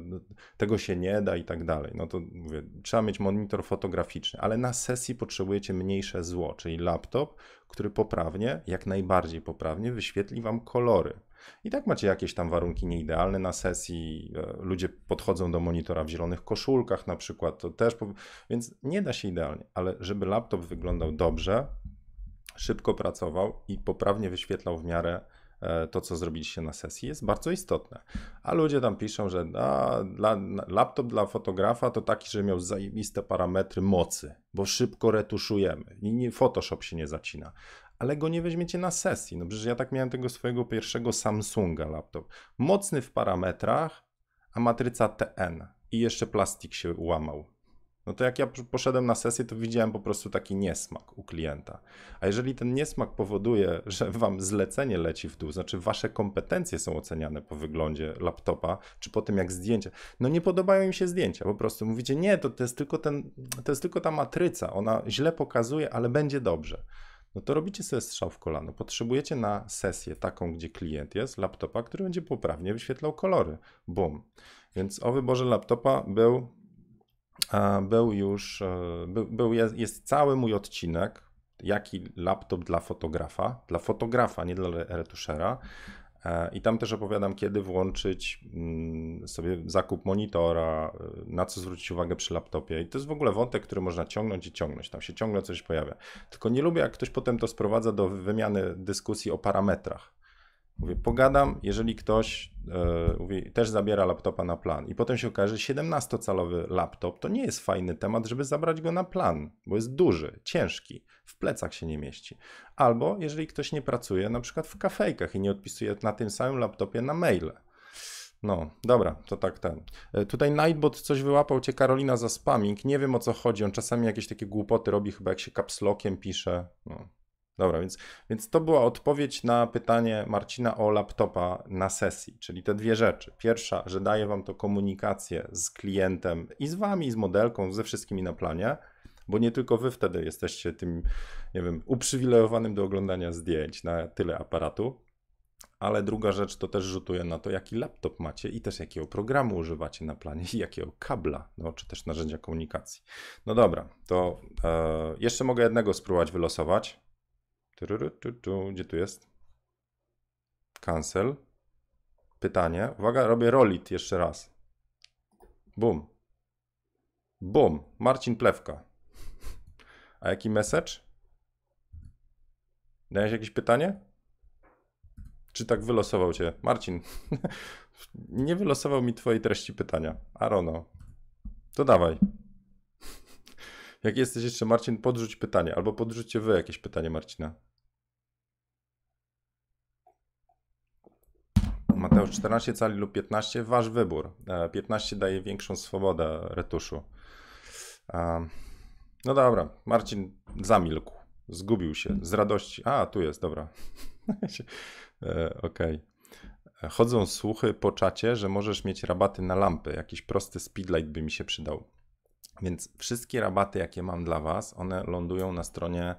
tego się nie da i tak dalej. No to mówię, trzeba mieć monitor fotograficzny, ale na sesji potrzebujecie mniejsze zło, czyli laptop, który poprawnie, jak najbardziej poprawnie wyświetli wam kolory. I tak macie jakieś tam warunki nieidealne na sesji. E, ludzie podchodzą do monitora w zielonych koszulkach na przykład, to też. Więc nie da się idealnie, ale żeby laptop wyglądał dobrze, szybko pracował i poprawnie wyświetlał w miarę e, to, co zrobiliście na sesji, jest bardzo istotne. A ludzie tam piszą, że a, dla, laptop dla fotografa to taki, że miał zajebiste parametry mocy, bo szybko retuszujemy i nie, Photoshop się nie zacina. Ale go nie weźmiecie na sesji. No przecież ja tak miałem tego swojego pierwszego Samsunga laptop. Mocny w parametrach, a matryca TN. I jeszcze plastik się łamał no to jak ja poszedłem na sesję, to widziałem po prostu taki niesmak u klienta. A jeżeli ten niesmak powoduje, że wam zlecenie leci w dół, znaczy wasze kompetencje są oceniane po wyglądzie laptopa, czy po tym jak zdjęcia, no nie podobają im się zdjęcia, po prostu mówicie, nie, to, to, jest, tylko ten, to jest tylko ta matryca, ona źle pokazuje, ale będzie dobrze. No to robicie sobie strzał w kolano. Potrzebujecie na sesję taką, gdzie klient jest, laptopa, który będzie poprawnie wyświetlał kolory. Bum. Więc o wyborze laptopa był był już, e, był, był, jest cały mój odcinek, jaki laptop dla fotografa, dla fotografa, nie dla retuszera. E, I tam też opowiadam, kiedy włączyć mm, sobie zakup monitora, e, na co zwrócić uwagę przy laptopie. I to jest w ogóle wątek, który można ciągnąć i ciągnąć. Tam się ciągle coś pojawia. Tylko nie lubię, jak ktoś potem to sprowadza do wymiany dyskusji o parametrach. Mówię, pogadam, jeżeli ktoś yy, też zabiera laptopa na plan i potem się okaże, że 17-calowy laptop to nie jest fajny temat, żeby zabrać go na plan, bo jest duży, ciężki, w plecach się nie mieści. Albo jeżeli ktoś nie pracuje na przykład w kafejkach i nie odpisuje na tym samym laptopie na maile. No, dobra, to tak ten. E, tutaj Nightbot coś wyłapał cię Karolina za spamming. Nie wiem o co chodzi. On czasami jakieś takie głupoty robi, chyba jak się kapslokiem pisze. No, Dobra, więc, więc to była odpowiedź na pytanie Marcina o laptopa na sesji, czyli te dwie rzeczy. Pierwsza, że daje wam to komunikację z klientem i z wami, i z modelką, ze wszystkimi na planie, bo nie tylko wy wtedy jesteście tym, nie wiem, uprzywilejowanym do oglądania zdjęć na tyle aparatu, ale druga rzecz to też rzutuje na to, jaki laptop macie i też jakiego programu używacie na planie i jakiego kabla, no, czy też narzędzia komunikacji. No dobra, to e, jeszcze mogę jednego spróbować wylosować. Gdzie tu jest? Cancel. Pytanie. Uwaga, robię rolit jeszcze raz. Bum. Bum. Marcin Plewka. A jaki message? Dajesz jakieś pytanie? Czy tak wylosował cię? Marcin, nie wylosował mi twojej treści pytania. Arono. To dawaj. Jak jesteś jeszcze, Marcin, podrzuć pytanie, albo podrzućcie wy jakieś pytanie Marcina. Mateusz, 14 cali lub 15, wasz wybór. 15 e, daje większą swobodę retuszu. E, no dobra, Marcin zamilkł, zgubił się z radości. A, tu jest, dobra. E, okej. Okay. Chodzą słuchy po czacie, że możesz mieć rabaty na lampy. Jakiś prosty speedlight by mi się przydał. Więc wszystkie rabaty, jakie mam dla Was, one lądują na stronie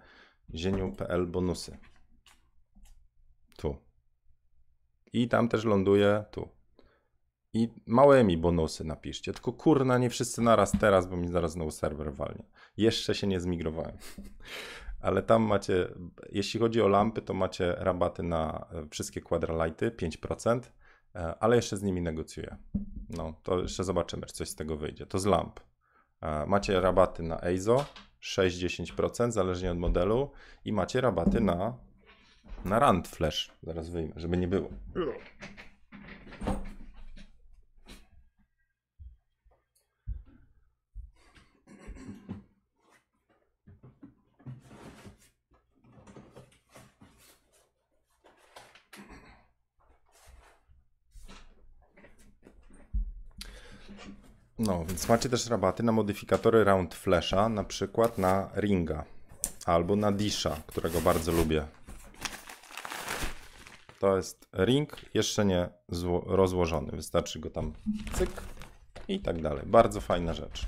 zieniu.pl bonusy. Tu. I tam też ląduje tu. I małymi bonusy napiszcie. Tylko kurna, nie wszyscy naraz teraz, bo mi zaraz znowu serwer walnie. Jeszcze się nie zmigrowałem. Ale tam macie, jeśli chodzi o lampy, to macie rabaty na e, wszystkie quadralighty 5%, e, ale jeszcze z nimi negocjuję. No, to jeszcze zobaczymy, czy coś z tego wyjdzie. To z lamp macie rabaty na EIZO 6-10%, zależnie od modelu i macie rabaty na, na Rand Flash. Zaraz wyjmę, żeby nie było. No, więc macie też rabaty na modyfikatory Round Flesha, na przykład na Ringa albo na Disha, którego bardzo lubię. To jest ring, jeszcze nie rozłożony. Wystarczy go tam cyk i tak dalej. Bardzo fajna rzecz.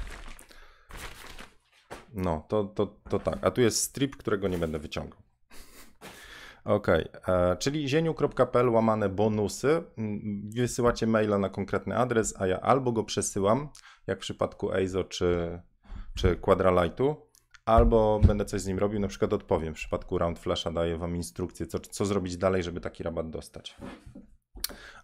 No, to, to, to tak. A tu jest strip, którego nie będę wyciągał. Okej, okay. E, czyli zieniu.pl łamane bonusy. Mm, wysyłacie maila na konkretny adres, a ja albo go przesyłam, jak w przypadku EIZO czy, czy Quadralightu, albo będę coś z nim robił, na przykład odpowiem. W przypadku Round Flasha daję Wam instrukcję, co, co zrobić dalej, żeby taki rabat dostać.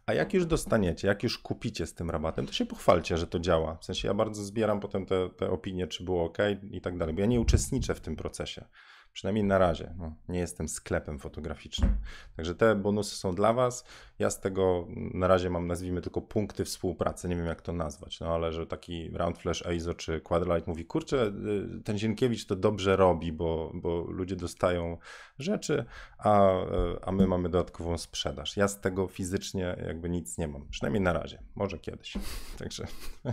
A jak już dostaniecie, jak już kupicie z tym rabatem, to się pochwalcie, że to działa. W sensie ja bardzo zbieram potem te, te opinie, czy było ok i tak dalej, bo ja nie uczestniczę w tym procesie. Przynajmniej na razie. No, nie jestem sklepem fotograficznym. Także te bonusy są dla Was. Ja z tego na razie mam, nazwijmy tylko punkty współpracy. Nie wiem, jak to nazwać, no ale że taki Round Flash ISO czy Quadrilight mówi, kurczę, y, ten Zienkiewicz to dobrze robi, bo, bo ludzie dostają rzeczy, a, y, a my mamy dodatkową sprzedaż. Ja z tego fizycznie jakby nic nie mam. Przynajmniej na razie. Może kiedyś. Także,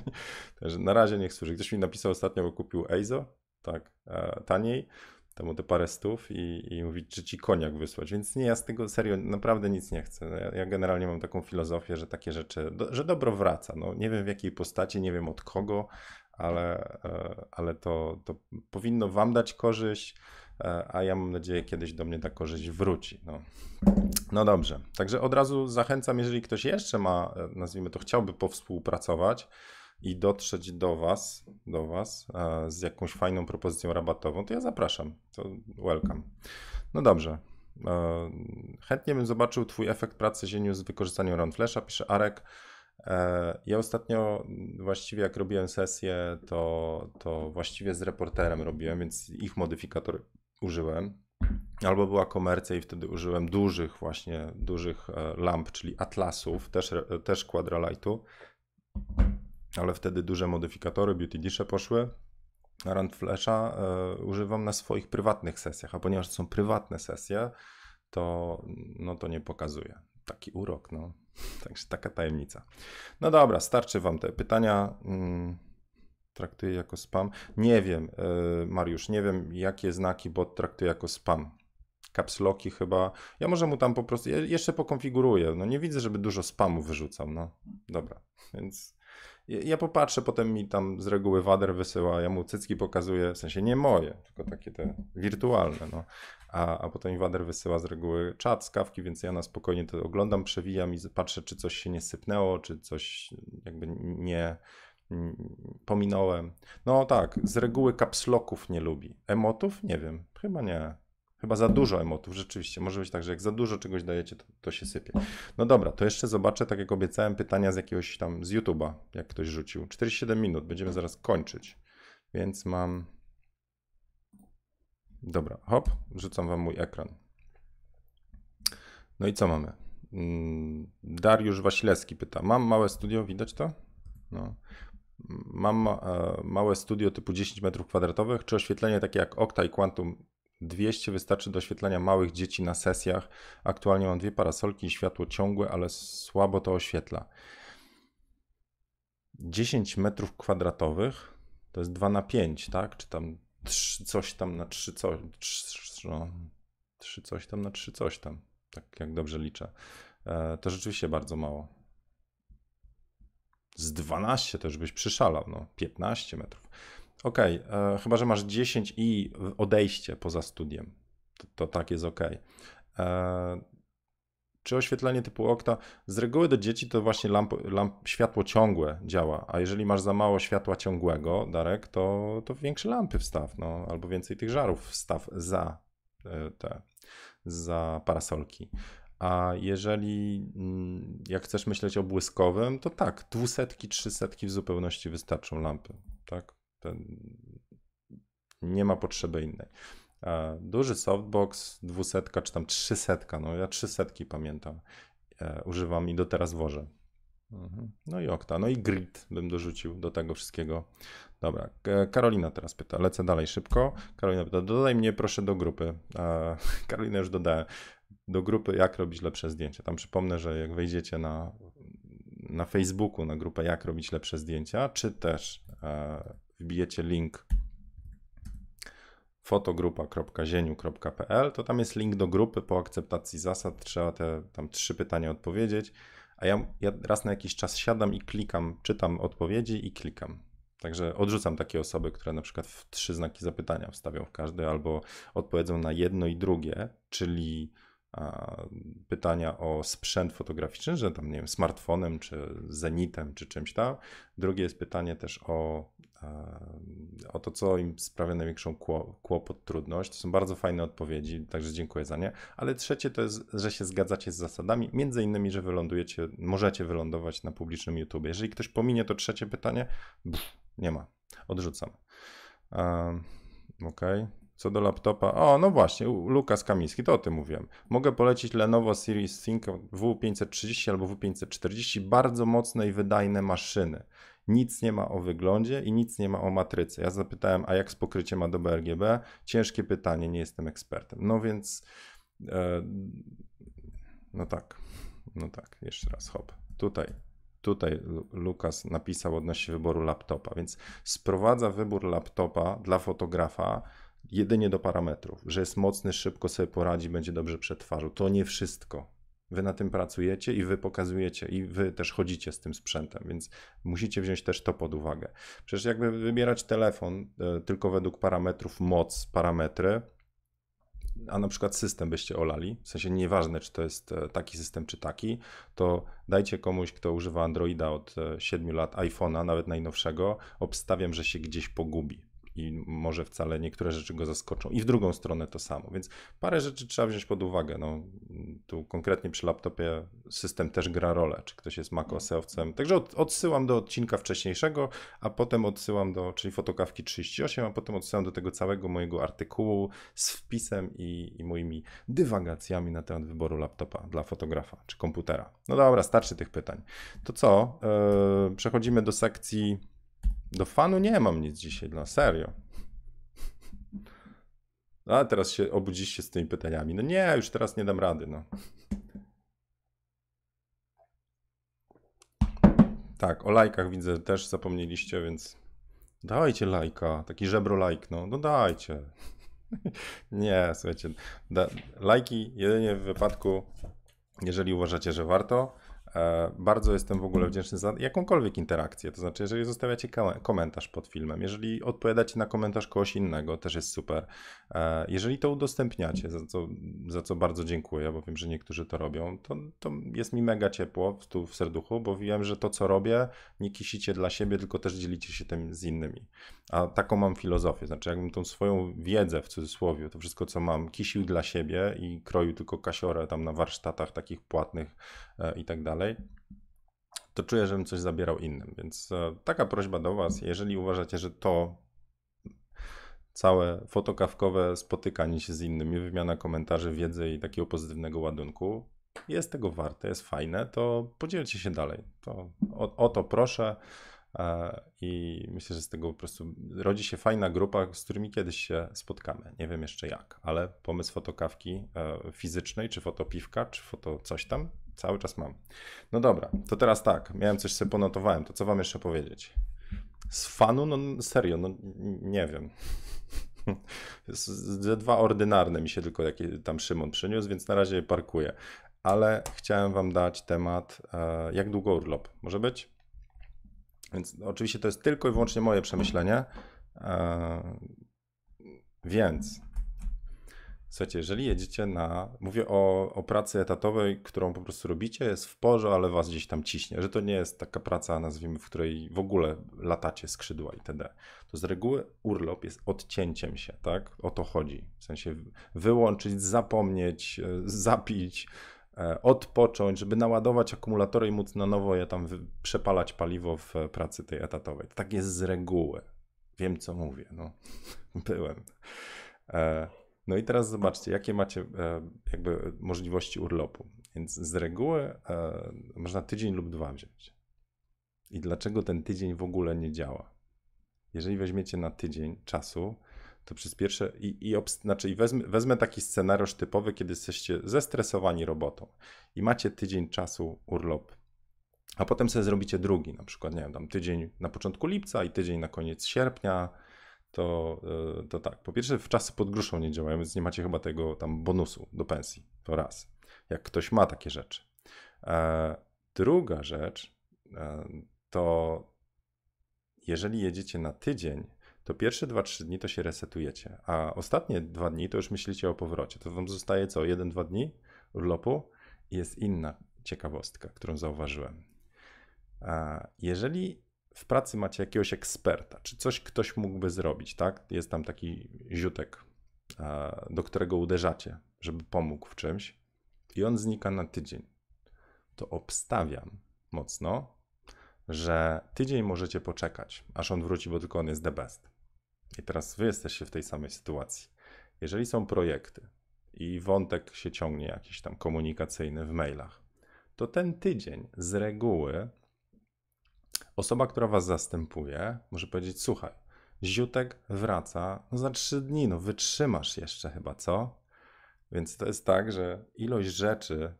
także na razie niech służy. Ktoś mi napisał ostatnio, bo kupił EIZO, tak, e, taniej tam o te parę stów i, i mówić, czy ci koniak wysłać. Więc nie, ja z tego serio naprawdę nic nie chcę. No, ja, ja generalnie mam taką filozofię, że takie rzeczy, do, że dobro wraca. No, nie wiem w jakiej postaci, nie wiem od kogo, ale, e, ale to, to powinno wam dać korzyść, e, a ja mam nadzieję, kiedyś do mnie ta korzyść wróci. No. no dobrze, także od razu zachęcam, jeżeli ktoś jeszcze ma, e, nazwijmy to, chciałby powspółpracować, i dotrzeć do Was, do was e, z jakąś fajną propozycją rabatową, to ja zapraszam. To welcome. No dobrze. E, chętnie bym zobaczył Twój efekt pracy zieniu z wykorzystaniem round flasha, pisze Arek. E, ja ostatnio właściwie jak robiłem sesję, to, to właściwie z reporterem robiłem, więc ich modyfikator użyłem. Albo była komercja i wtedy użyłem dużych właśnie, dużych e, lamp, czyli atlasów, też, e, też Quadralightu ale wtedy duże modyfikatory, beauty dishe poszły. Rand Flasha e, używam na swoich prywatnych sesjach, a ponieważ są prywatne sesje, to, no, to nie pokazuję. Taki urok, no. Także taka tajemnica. No dobra, starczy wam te pytania. Mm, traktuję jako spam. Nie wiem, e, Mariusz, nie wiem, jakie znaki bot traktuje jako spam capsloki chyba. Ja może mu tam po prostu, ja jeszcze pokonfiguruję. No nie widzę, żeby dużo spamu wyrzucam, no. Dobra, więc ja popatrzę, potem mi tam z reguły wader wysyła, ja mu cycki pokazuję, w sensie nie moje, tylko takie te wirtualne, no. A, a potem mi wader wysyła z reguły czat z kawki, więc ja na spokojnie to oglądam, przewijam i patrzę, czy coś się nie sypnęło, czy coś jakby nie mm, pominąłem. No tak, z reguły kapsloków nie lubi. Emotów? Nie wiem, chyba nie. Chyba za dużo emotów, rzeczywiście. Może być tak, że jak za dużo czegoś dajecie, to, to się sypie. No dobra, to jeszcze zobaczę, tak jak obiecałem, pytania z jakiegoś tam, z YouTube'a, jak ktoś rzucił. 47 minut, będziemy zaraz kończyć. Więc mam... Dobra, hop, rzucam wam mój ekran. No i co mamy? Mm, Dariusz Wasilewski pyta. Mam małe studio, widać to? No. Mam ma, e, małe studio typu 10 metrów kwadratowych. Czy oświetlenie takie jak Okta i Quantum 200 wystarczy do oświetlenia małych dzieci na sesjach. Aktualnie mam dwie parasolki i światło ciągłe, ale słabo to oświetla. 10 metrów kwadratowych to jest 2 na 5, tak? Czy tam 3, coś tam na 3 coś. 3, no, 3 coś tam na 3 coś tam. Tak jak dobrze liczę. E, to rzeczywiście bardzo mało. Z 12 to już byś przyszalał, no 15 metrów okej, okay, e, chyba że masz 10 i odejście poza studiem, to, to tak jest OK. E, czy oświetlenie typu okna? Z reguły do dzieci to właśnie lamp, lamp, światło ciągłe działa, a jeżeli masz za mało światła ciągłego, Darek, to, to większe lampy wstaw, no, albo więcej tych żarów wstaw za e, te, za parasolki. A jeżeli mm, jak chcesz myśleć o błyskowym, to tak, dwusetki, trzysetki w zupełności wystarczą lampy, tak? To nie ma potrzeby innej. Duży softbox, dwusetka czy tam trzysetka no ja trzysetki pamiętam, e, używam i do teraz wożę. Mhm. No i okta, no i grid bym dorzucił do tego wszystkiego. Dobra, Karolina teraz pyta, lecę dalej szybko. Karolina pyta, dodaj mnie proszę do grupy. Karolina już dodałem do grupy jak robić lepsze zdjęcia. Tam przypomnę, że jak wejdziecie na, na Facebooku na grupę jak robić lepsze zdjęcia, czy też e, wbijecie link fotogrupa.zieniu.pl, to tam jest link do grupy. Po akceptacji zasad trzeba te tam trzy pytania odpowiedzieć. A ja, ja raz na jakiś czas siadam i klikam, czytam odpowiedzi i klikam. Także odrzucam takie osoby, które na przykład w trzy znaki zapytania wstawią w każdy albo odpowiedzą na jedno i drugie, czyli pytania o sprzęt fotograficzny, że tam nie wiem, smartfonem czy zenitem czy czymś tam. Drugie jest pytanie też o, e, o to, co im sprawia największą kłopot, trudność. To są bardzo fajne odpowiedzi, także dziękuję za nie. Ale trzecie to jest, że się zgadzacie z zasadami, między innymi, że wylądujecie, możecie wylądować na publicznym YouTube. Jeżeli ktoś pominie to trzecie pytanie, pff, nie ma, odrzucam. Um, Okej. Okay. Co do laptopa, o no właśnie, Lukas Kamiński, to o tym mówiłem. Mogę polecić Lenovo Series Think W530 albo W540, bardzo mocne i wydajne maszyny. Nic nie ma o wyglądzie i nic nie ma o matrycy. Ja zapytałem, a jak z pokryciem do RGB? Ciężkie pytanie, nie jestem ekspertem. No więc, e, no tak, no tak, jeszcze raz, hop. Tutaj, tutaj Lukas napisał odnośnie wyboru laptopa, więc sprowadza wybór laptopa dla fotografa jedynie do parametrów, że jest mocny, szybko sobie poradzi, będzie dobrze przetwarzał. To nie wszystko. Wy na tym pracujecie i wy pokazujecie, i wy też chodzicie z tym sprzętem, więc musicie wziąć też to pod uwagę. Przecież jakby wybierać telefon e, tylko według parametrów moc, parametry, a na przykład system byście olali, w sensie nieważne, czy to jest e, taki system, czy taki, to dajcie komuś, kto używa Androida od 7 e, lat, iPhone'a, nawet najnowszego, obstawiam, że się gdzieś pogubi i może wcale niektóre rzeczy go zaskoczą. I w drugą stronę to samo, więc parę rzeczy trzeba wziąć pod uwagę. No, tu konkretnie przy laptopie system też gra rolę, czy ktoś jest macOSowcem. Także od, odsyłam do odcinka wcześniejszego, a potem odsyłam do, czyli fotokawki 38, a potem odsyłam do tego całego mojego artykułu z wpisem i, i moimi dywagacjami na temat wyboru laptopa dla fotografa czy komputera. No dobra, starczy tych pytań. To co? Yy, przechodzimy do sekcji do fanu nie mam nic dzisiaj dla, no, serio. No, a teraz się obudziście z tymi pytaniami. No nie, już teraz nie dam rady, no. Tak, o lajkach widzę też zapomnieliście, więc dajcie lajka, taki żebro lajk, no, no dajcie. nie, słuchajcie, da, lajki jedynie w wypadku, jeżeli uważacie, że warto, E, bardzo jestem w ogóle wdzięczny za jakąkolwiek interakcję. To znaczy, jeżeli zostawiacie komentarz pod filmem, jeżeli odpowiadacie na komentarz kogoś innego, też jest super. E, jeżeli to udostępniacie, za co, za co bardzo dziękuję, bo wiem, że niektórzy to robią, to, to jest mi mega ciepło tu w serduchu, bo wiem, że to, co robię, nie kisicie dla siebie, tylko też dzielicie się tym z innymi. A taką mam filozofię, znaczy jakbym tą swoją wiedzę, w cudzysłowie, to wszystko, co mam, kisił dla siebie i kroił tylko kasiorę tam na warsztatach takich płatnych e, i tak dalej, to czuję, żebym coś zabierał innym. Więc e, taka prośba do Was, jeżeli uważacie, że to całe fotokawkowe spotykanie się z innymi, wymiana komentarzy, wiedzy i takiego pozytywnego ładunku jest tego warte, jest fajne, to podzielcie się dalej. To, o, o to proszę. E, I myślę, że z tego po prostu rodzi się fajna grupa, z którymi kiedyś się spotkamy. Nie wiem jeszcze jak, ale pomysł fotokawki e, fizycznej, czy fotopiwka, czy foto coś tam cały czas mam. No dobra, to teraz tak, miałem coś sobie ponotowałem, to co wam jeszcze powiedzieć? Z fanu, no serio, no nie wiem. Ze dwa ordynarne mi się tylko jakie tam Szymon przyniósł, więc na razie parkuję. Ale chciałem wam dać temat, e, jak długo urlop może być? Więc oczywiście to jest tylko i wyłącznie moje przemyślenie. E, więc Słuchajcie, jeżeli jedziecie na. Mówię o, o pracy etatowej, którą po prostu robicie, jest w porze, ale was gdzieś tam ciśnie, że to nie jest taka praca, nazwijmy, w której w ogóle latacie skrzydła itd. To z reguły urlop jest odcięciem się, tak? O to chodzi. W sensie wyłączyć, zapomnieć, e, zapić, e, odpocząć, żeby naładować akumulatory i móc na nowo je tam przepalać paliwo w pracy tej etatowej. Tak jest z reguły. Wiem, co mówię. No. Byłem. E, no i teraz zobaczcie, jakie macie e, jakby możliwości urlopu. Więc z reguły e, można tydzień lub dwa wziąć. I dlaczego ten tydzień w ogóle nie działa? Jeżeli weźmiecie na tydzień czasu, to przez pierwsze i, i obs- znaczy i wezmę, wezmę taki scenariusz typowy, kiedy jesteście zestresowani robotą i macie tydzień czasu urlop, a potem sobie zrobicie drugi, na przykład, nie wiem, tam tydzień na początku lipca i tydzień na koniec sierpnia, to, e, to tak. Po pierwsze, w czasy pod gruszą nie działają, więc nie macie chyba tego tam bonusu do pensji. To raz. Jak ktoś ma takie rzeczy. E, druga rzecz e, to jeżeli jedziecie na tydzień, to pierwsze 2-3 dni to się resetujecie, a ostatnie 2 dni to już myślicie o powrocie. To wam zostaje co? 1-2 dni urlopu i jest inna ciekawostka, którą zauważyłem. Jeżeli w pracy macie jakiegoś eksperta, czy coś ktoś mógłby zrobić, tak? Jest tam taki ziutek, do którego uderzacie, żeby pomógł w czymś, i on znika na tydzień. To obstawiam mocno, że tydzień możecie poczekać, aż on wróci, bo tylko on jest the best. I teraz wy jesteście w tej samej sytuacji. Jeżeli są projekty i wątek się ciągnie jakiś tam komunikacyjny w mailach, to ten tydzień z reguły osoba, która was zastępuje, może powiedzieć: Słuchaj, ziutek wraca no za trzy dni, no wytrzymasz jeszcze chyba, co? Więc to jest tak, że ilość rzeczy,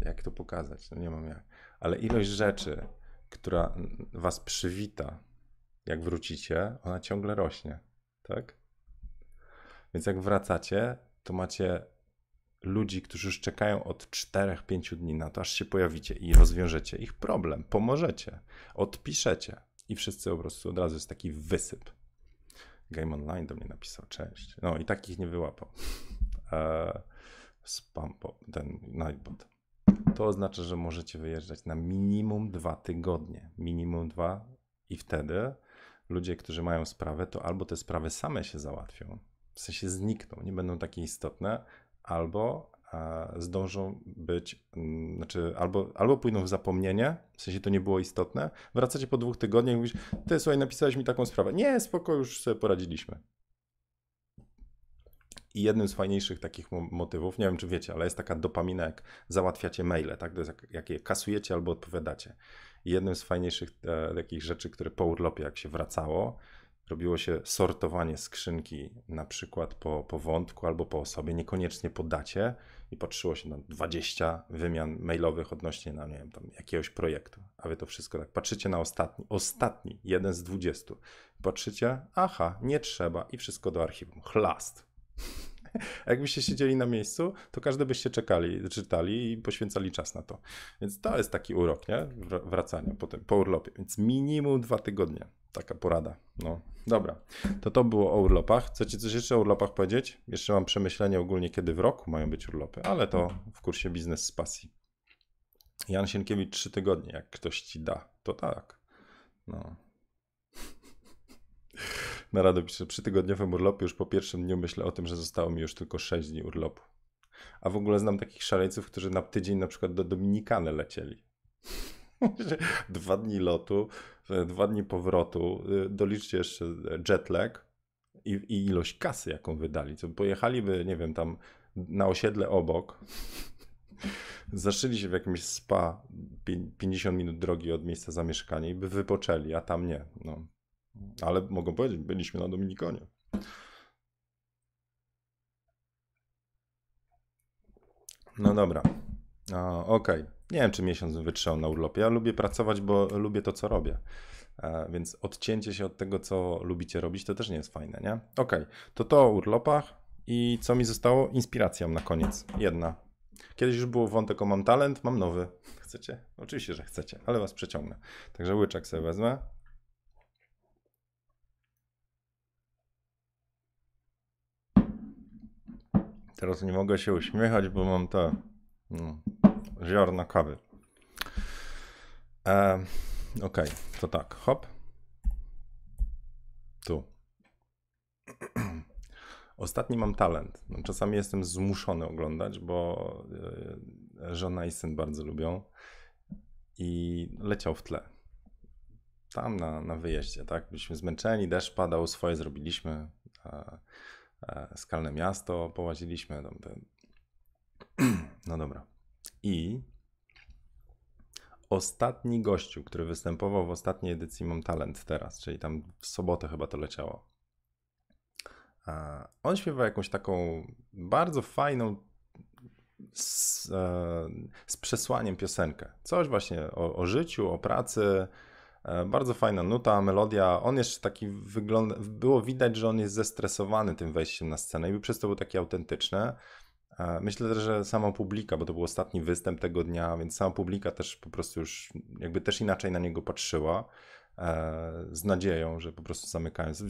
jak to pokazać, no nie mam jak, ale ilość rzeczy, która was przywita, jak wrócicie, ona ciągle rośnie, tak? Więc jak wracacie, to macie ludzi, którzy już czekają od 4-5 dni na to, aż się pojawicie i rozwiążecie ich problem, pomożecie, odpiszecie. I wszyscy po prostu od razu jest taki wysyp. Game Online do mnie napisał, cześć. No i takich nie wyłapał. Eee, spam, ten iPod. To oznacza, że możecie wyjeżdżać na minimum dwa tygodnie. Minimum dwa i wtedy ludzie, którzy mają sprawę, to albo te sprawy same się załatwią, w sensie znikną, nie będą takie istotne, albo e, zdążą być, mm, znaczy albo, albo pójdą w zapomnienie, w sensie to nie było istotne, wracacie po dwóch tygodniach i mówisz, ty słuchaj, napisałeś mi taką sprawę. Nie, spoko, już sobie poradziliśmy. I jednym z fajniejszych takich motywów, nie wiem czy wiecie, ale jest taka dopamina, jak załatwiacie maile, tak? jak, jak je kasujecie albo odpowiadacie. I jednym z fajniejszych e, takich rzeczy, które po urlopie, jak się wracało, robiło się sortowanie skrzynki na przykład po, po wątku albo po osobie, niekoniecznie po dacie i patrzyło się na 20 wymian mailowych odnośnie na, no, nie wiem, tam jakiegoś projektu, a wy to wszystko tak patrzycie na ostatni, ostatni, jeden z 20. Patrzycie, aha, nie trzeba i wszystko do archiwum, chlast. A jakbyście siedzieli na miejscu, to każdy byście czekali, czytali i poświęcali czas na to. Więc to jest taki urok, nie? Wracania potem, po urlopie. Więc minimum dwa tygodnie. Taka porada. No, dobra. To to było o urlopach. Chcecie coś jeszcze o urlopach powiedzieć? Jeszcze mam przemyślenie ogólnie, kiedy w roku mają być urlopy, ale to w kursie Biznes z Pasji. Jan Sienkiewicz trzy tygodnie, jak ktoś ci da, to tak. No radę pisze, przy tygodniowym urlopie już po pierwszym dniu myślę o tym, że zostało mi już tylko 6 dni urlopu. A w ogóle znam takich szaleńców, którzy na tydzień na przykład do Dominikany lecieli. dwa dni lotu, dwa dni powrotu, y, doliczcie jeszcze y, jetlag i, i ilość kasy, jaką wydali. To pojechaliby, nie wiem, tam na osiedle obok, zaszyli się w jakimś spa 50 minut drogi od miejsca zamieszkania i by wypoczęli, a tam nie. No. Ale mogą powiedzieć, byliśmy na Dominikonie. No dobra. Okej. Okay. Nie wiem, czy miesiąc wytrzymał na urlopie. Ja lubię pracować, bo lubię to, co robię. E, więc odcięcie się od tego, co lubicie robić, to też nie jest fajne, nie? Okej, okay. to to o urlopach i co mi zostało? Inspiracją na koniec. Jedna. Kiedyś już był wątek o mam talent, mam nowy. Chcecie? Oczywiście, że chcecie, ale was przeciągnę. Także łyczek sobie wezmę. Teraz nie mogę się uśmiechać, bo mam te no, ziarna kawy. E, ok, to tak, hop. Tu. Ostatni mam talent. No, czasami jestem zmuszony oglądać, bo e, żona i syn bardzo lubią. I leciał w tle. Tam na, na wyjeździe, tak? Byliśmy zmęczeni, deszcz padał, swoje zrobiliśmy. E, E, skalne miasto, połaziliśmy. No dobra. I ostatni gościu, który występował w ostatniej edycji Mam Talent teraz, czyli tam w sobotę chyba to leciało. E, on śpiewa jakąś taką bardzo fajną z, e, z przesłaniem piosenkę. Coś właśnie o, o życiu, o pracy, E, bardzo fajna nuta, melodia. On jeszcze taki wygląda, było widać, że on jest zestresowany tym wejściem na scenę i przez to był taki autentyczny. E, myślę też, że sama publika, bo to był ostatni występ tego dnia, więc sama publika też po prostu już jakby też inaczej na niego patrzyła e, z nadzieją, że po prostu zamykając.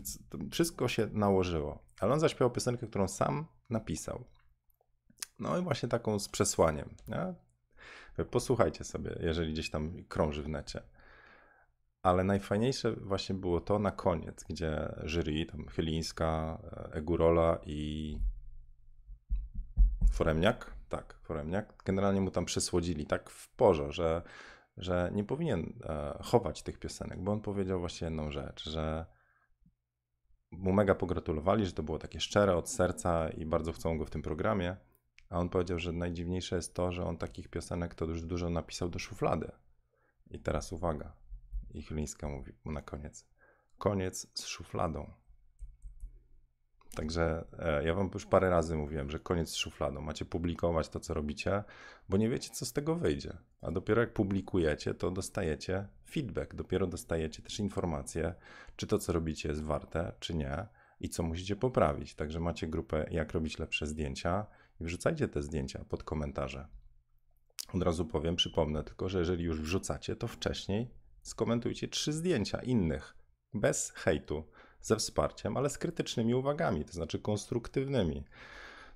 Wszystko się nałożyło. Ale on zaśpiewał piosenkę, którą sam napisał. No i właśnie taką z przesłaniem. Nie? Posłuchajcie sobie, jeżeli gdzieś tam krąży w necie. Ale najfajniejsze właśnie było to na koniec, gdzie jury, tam Chylińska, e, Egurola i Foremniak, tak, Foremniak, generalnie mu tam przysłodzili tak w porze, że, że nie powinien e, chować tych piosenek, bo on powiedział właśnie jedną rzecz, że mu mega pogratulowali, że to było takie szczere od serca i bardzo chcą go w tym programie. A on powiedział, że najdziwniejsze jest to, że on takich piosenek to już dużo napisał do szuflady. I teraz uwaga. I Chylińska mówi mu na koniec: Koniec z szufladą. Także e, ja wam już parę razy mówiłem, że koniec z szufladą. Macie publikować to, co robicie, bo nie wiecie, co z tego wyjdzie. A dopiero jak publikujecie, to dostajecie feedback, dopiero dostajecie też informacje, czy to, co robicie, jest warte, czy nie i co musicie poprawić. Także macie grupę, jak robić lepsze zdjęcia i wrzucajcie te zdjęcia pod komentarze. Od razu powiem, przypomnę tylko, że jeżeli już wrzucacie, to wcześniej skomentujcie trzy zdjęcia innych, bez hejtu, ze wsparciem, ale z krytycznymi uwagami, to znaczy konstruktywnymi.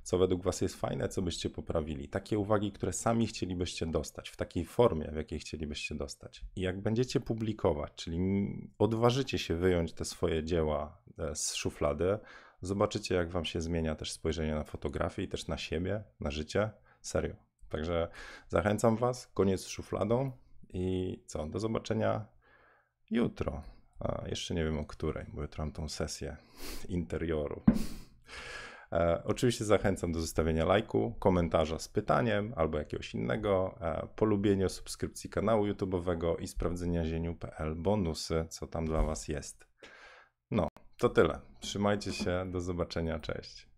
Co według Was jest fajne, co byście poprawili? Takie uwagi, które sami chcielibyście dostać, w takiej formie, w jakiej chcielibyście dostać. I jak będziecie publikować, czyli odważycie się wyjąć te swoje dzieła e, z szuflady, zobaczycie, jak Wam się zmienia też spojrzenie na fotografię i też na siebie, na życie. Serio. Także zachęcam Was, koniec z szufladą, i co? Do zobaczenia jutro. A, jeszcze nie wiem o której, bo jutro mam tą sesję interioru. E, oczywiście zachęcam do zostawienia lajku, komentarza z pytaniem albo jakiegoś innego, e, polubienia subskrypcji kanału YouTube'owego i sprawdzenia zieniu.pl bonusy, co tam dla Was jest. No, to tyle. Trzymajcie się, do zobaczenia, cześć.